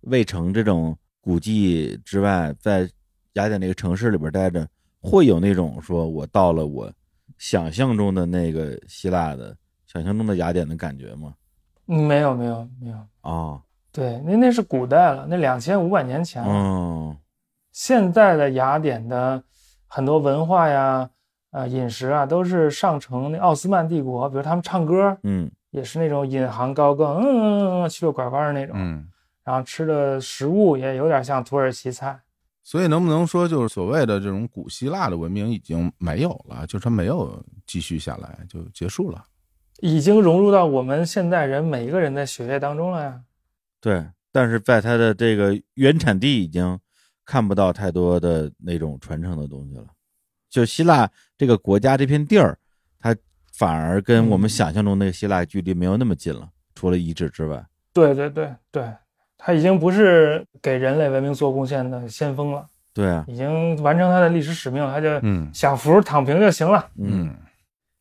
Speaker 2: 卫城这种古迹之外，在雅典那个城市里边待着，会有那种说我到了我想象中的那个希腊的、想象中的雅典的感觉吗？
Speaker 3: 没有，没有，没有。哦，对，那那是古代了，那两千五百年前了。
Speaker 4: 嗯，
Speaker 3: 现在的雅典的很多文化呀。啊，饮食啊，都是上乘那奥斯曼帝国，比如他们唱歌，嗯，也是那种引吭高歌，嗯嗯嗯，去了拐弯的那种，嗯，然后吃的食物也有点像土耳其菜，
Speaker 1: 所以能不能说就是所谓的这种古希腊的文明已经没有了，就是它没有继续下来就结束了？
Speaker 3: 已经融入到我们现代人每一个人的血液当中了呀。
Speaker 2: 对，但是在它的这个原产地已经看不到太多的那种传承的东西了。就希腊这个国家这片地儿，它反而跟我们想象中那个希腊距离没有那么近了。除了遗址之外，
Speaker 3: 对对对对，它已经不是给人类文明做贡献的先锋了。对啊，已经完成它的历史使命了，它就嗯享福躺平就行了。
Speaker 2: 嗯，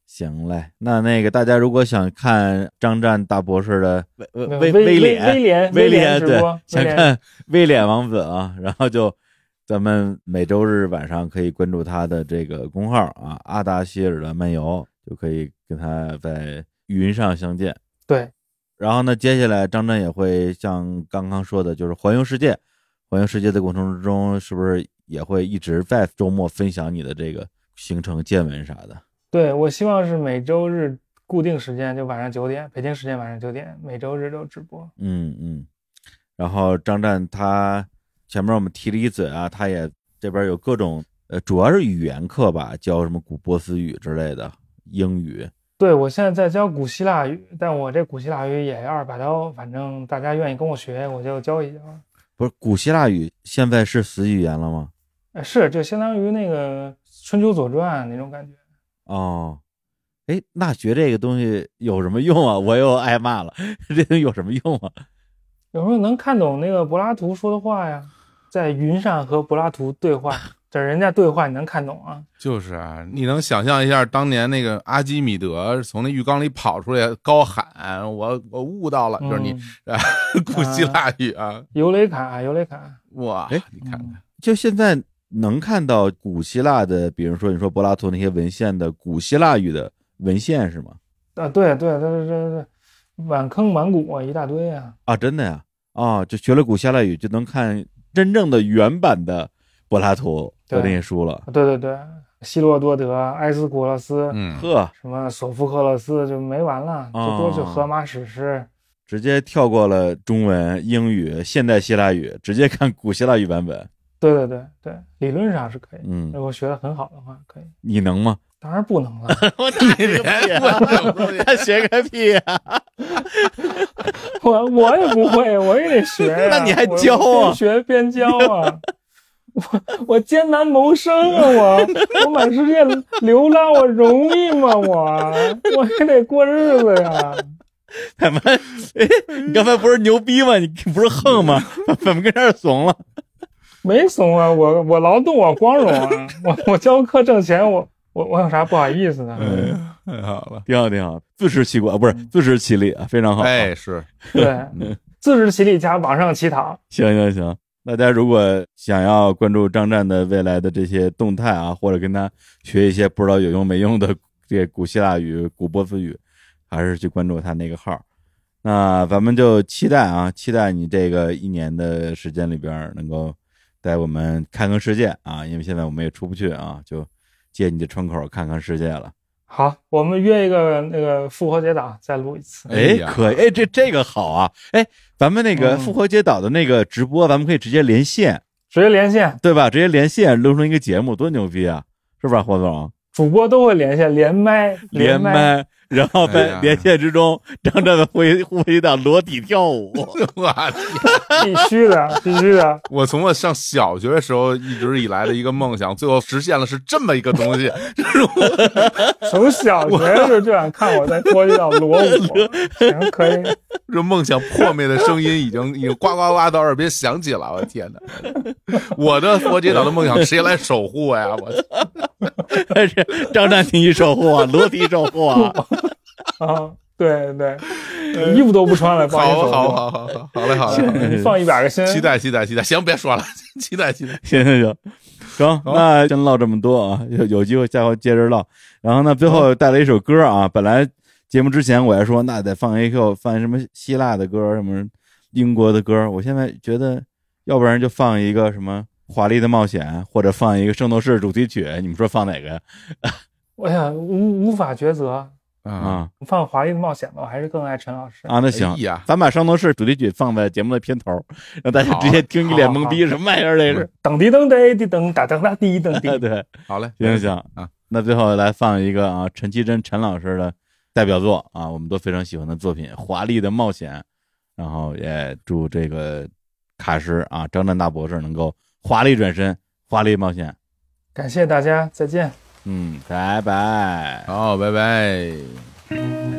Speaker 2: 行嘞，那那个大家如果想看张战大博士的
Speaker 5: 威威威廉威廉威
Speaker 2: 廉直播，想看威廉王子啊，然后就。咱们每周日晚上可以关注他的这个公号啊，阿达希尔的漫游，就可以跟他在云上相见。对，然后呢，接下来张震也会像刚刚说的，就是环游世界。环游世界的过程之中，是不是也会一直在周末分享你的这个行程见闻啥的？
Speaker 3: 对，我希望是每周日固定时间，就晚上九点，北京时间晚上九点，每周日都直播。
Speaker 2: 嗯嗯，然后张震他。前面我们提了一嘴啊，他也这边有各种，呃，主要是语言课吧，教什么古波斯语之类的，英语。对我现在在教
Speaker 3: 古希腊语，但我这古希腊语也二把刀，反正大家愿意跟我学，我就教一教。
Speaker 2: 不是古希腊语现在是死语言了吗？
Speaker 3: 哎，是，就相当于那个春秋左传那种感觉。
Speaker 2: 哦，哎，那学这个东西有什么用啊？我又挨骂了，这有什么用啊？
Speaker 3: 有时候能看懂那个柏拉图说的话呀。在云上和柏拉图对话，这人家对话你能看懂啊？
Speaker 1: 就是啊，你能想象一下当年那个阿基米德从那浴缸里跑出来，高喊“我我悟到了”，就是你啊，古希腊语啊。
Speaker 3: 尤雷卡，尤雷卡，哇，
Speaker 2: 哎，你看看，就现在能看到古希腊的，比如说你说柏拉图那些文献的古希腊语的文献是吗？
Speaker 3: 啊，对对对对对对，满坑满谷一大堆啊！
Speaker 2: 啊，真的呀，啊，就学了古希腊语就能看。真正的原版的柏拉图那些书了，对
Speaker 3: 对对，希罗多德、埃斯库勒斯，嗯，呵，什么索福克勒斯就没完了，就都是荷马史诗，
Speaker 2: 直接跳过了中文、英语、现代希腊语，直接看古希腊语版本。
Speaker 3: 对对对对，理论上是可以，嗯，如果学的很好的话，可
Speaker 2: 以。你能吗？
Speaker 3: 当然不能了，我你别演了，他学个屁呀！我我也不会，我也得学呀。你还教啊？边学边教啊！我我艰难谋生啊！我我满世界流浪，我容易吗？我我也得过日子呀！
Speaker 2: 怎么？哎，你刚才不是牛逼吗？你不是横吗？怎么跟这
Speaker 3: 儿怂了？没怂啊！我我劳动，我光荣啊！我我教课挣钱，我。我我有啥不好意思的？
Speaker 2: 太好了，挺好挺好，自食其果不是自食其力啊，非常好。哎，是
Speaker 3: 对自食其力加网上乞讨。
Speaker 2: 行行行，大家如果想要关注张战的未来的这些动态啊，或者跟他学一些不知道有用没用的这古希腊语、古波斯语，还是去关注他那个号。那咱们就期待啊，期待你这个一年的时间里边能够带我们看个世界啊，因为现在我们也出不去啊，就。借你的窗口看看世界了。
Speaker 3: 好，我们约一个那个复活节岛再录一次。哎，可以，
Speaker 2: 哎，这这个好啊。哎，咱们那个复活节岛的那个直播，咱们可以直接连线，直接连线，对吧？直接连线，录成一个节目，多牛逼啊！是不是，霍总？
Speaker 3: 主播都会连线，连麦，连麦。
Speaker 2: 然后在连线之中，张震的吸呼吸党裸体跳舞，我天，必
Speaker 1: 须的，须的。我从我上小学的时候一直以来的一个梦想，最后实现了，是这么一个东西。从小学的时候就
Speaker 3: 想看我在脱衣党裸舞，
Speaker 1: 行可以。这梦想破灭的声音已经已经呱呱呱到耳边响起了，我天哪！我的脱衣党的梦想谁来守护呀？我
Speaker 2: 但是张震，你守护啊？裸体守护啊？啊，
Speaker 3: 对对，衣服都不穿了，放好好，好，好，好，好，好嘞，好
Speaker 2: 嘞，放一百
Speaker 3: 个心。
Speaker 1: 期待，期待，期待。行，别说了，期待，期待。
Speaker 2: 行，行，行，行。那先唠这么多啊，有有机会下回接着唠。然后呢，最后带了一首歌啊。本来节目之前我还说，那得放 A Q，放什么希腊的歌，什么英国的歌。我现在觉得，要不然就放一个什么华丽的冒险，或者放一个圣斗士主题曲。你们说放哪个？
Speaker 3: 我想无无法抉择。啊，放《华丽的冒险》吧，我还是更爱陈老师
Speaker 2: 啊。那行，咱把《圣斗士主题曲放在节目的片头，让大家直接听，一脸懵逼什么玩意儿那是。噔滴噔滴的噔哒噔哒滴噔滴，对，
Speaker 3: 好嘞，行行行啊。
Speaker 2: 那最后来放一个啊，陈绮贞陈老师的代表作啊，我们都非常喜欢的作品《华丽的冒险》。然后也祝这个卡诗啊，张占大博士能够华丽转身，华丽冒险。
Speaker 3: 感谢大家，再见。
Speaker 2: 嗯，拜拜，好，拜拜。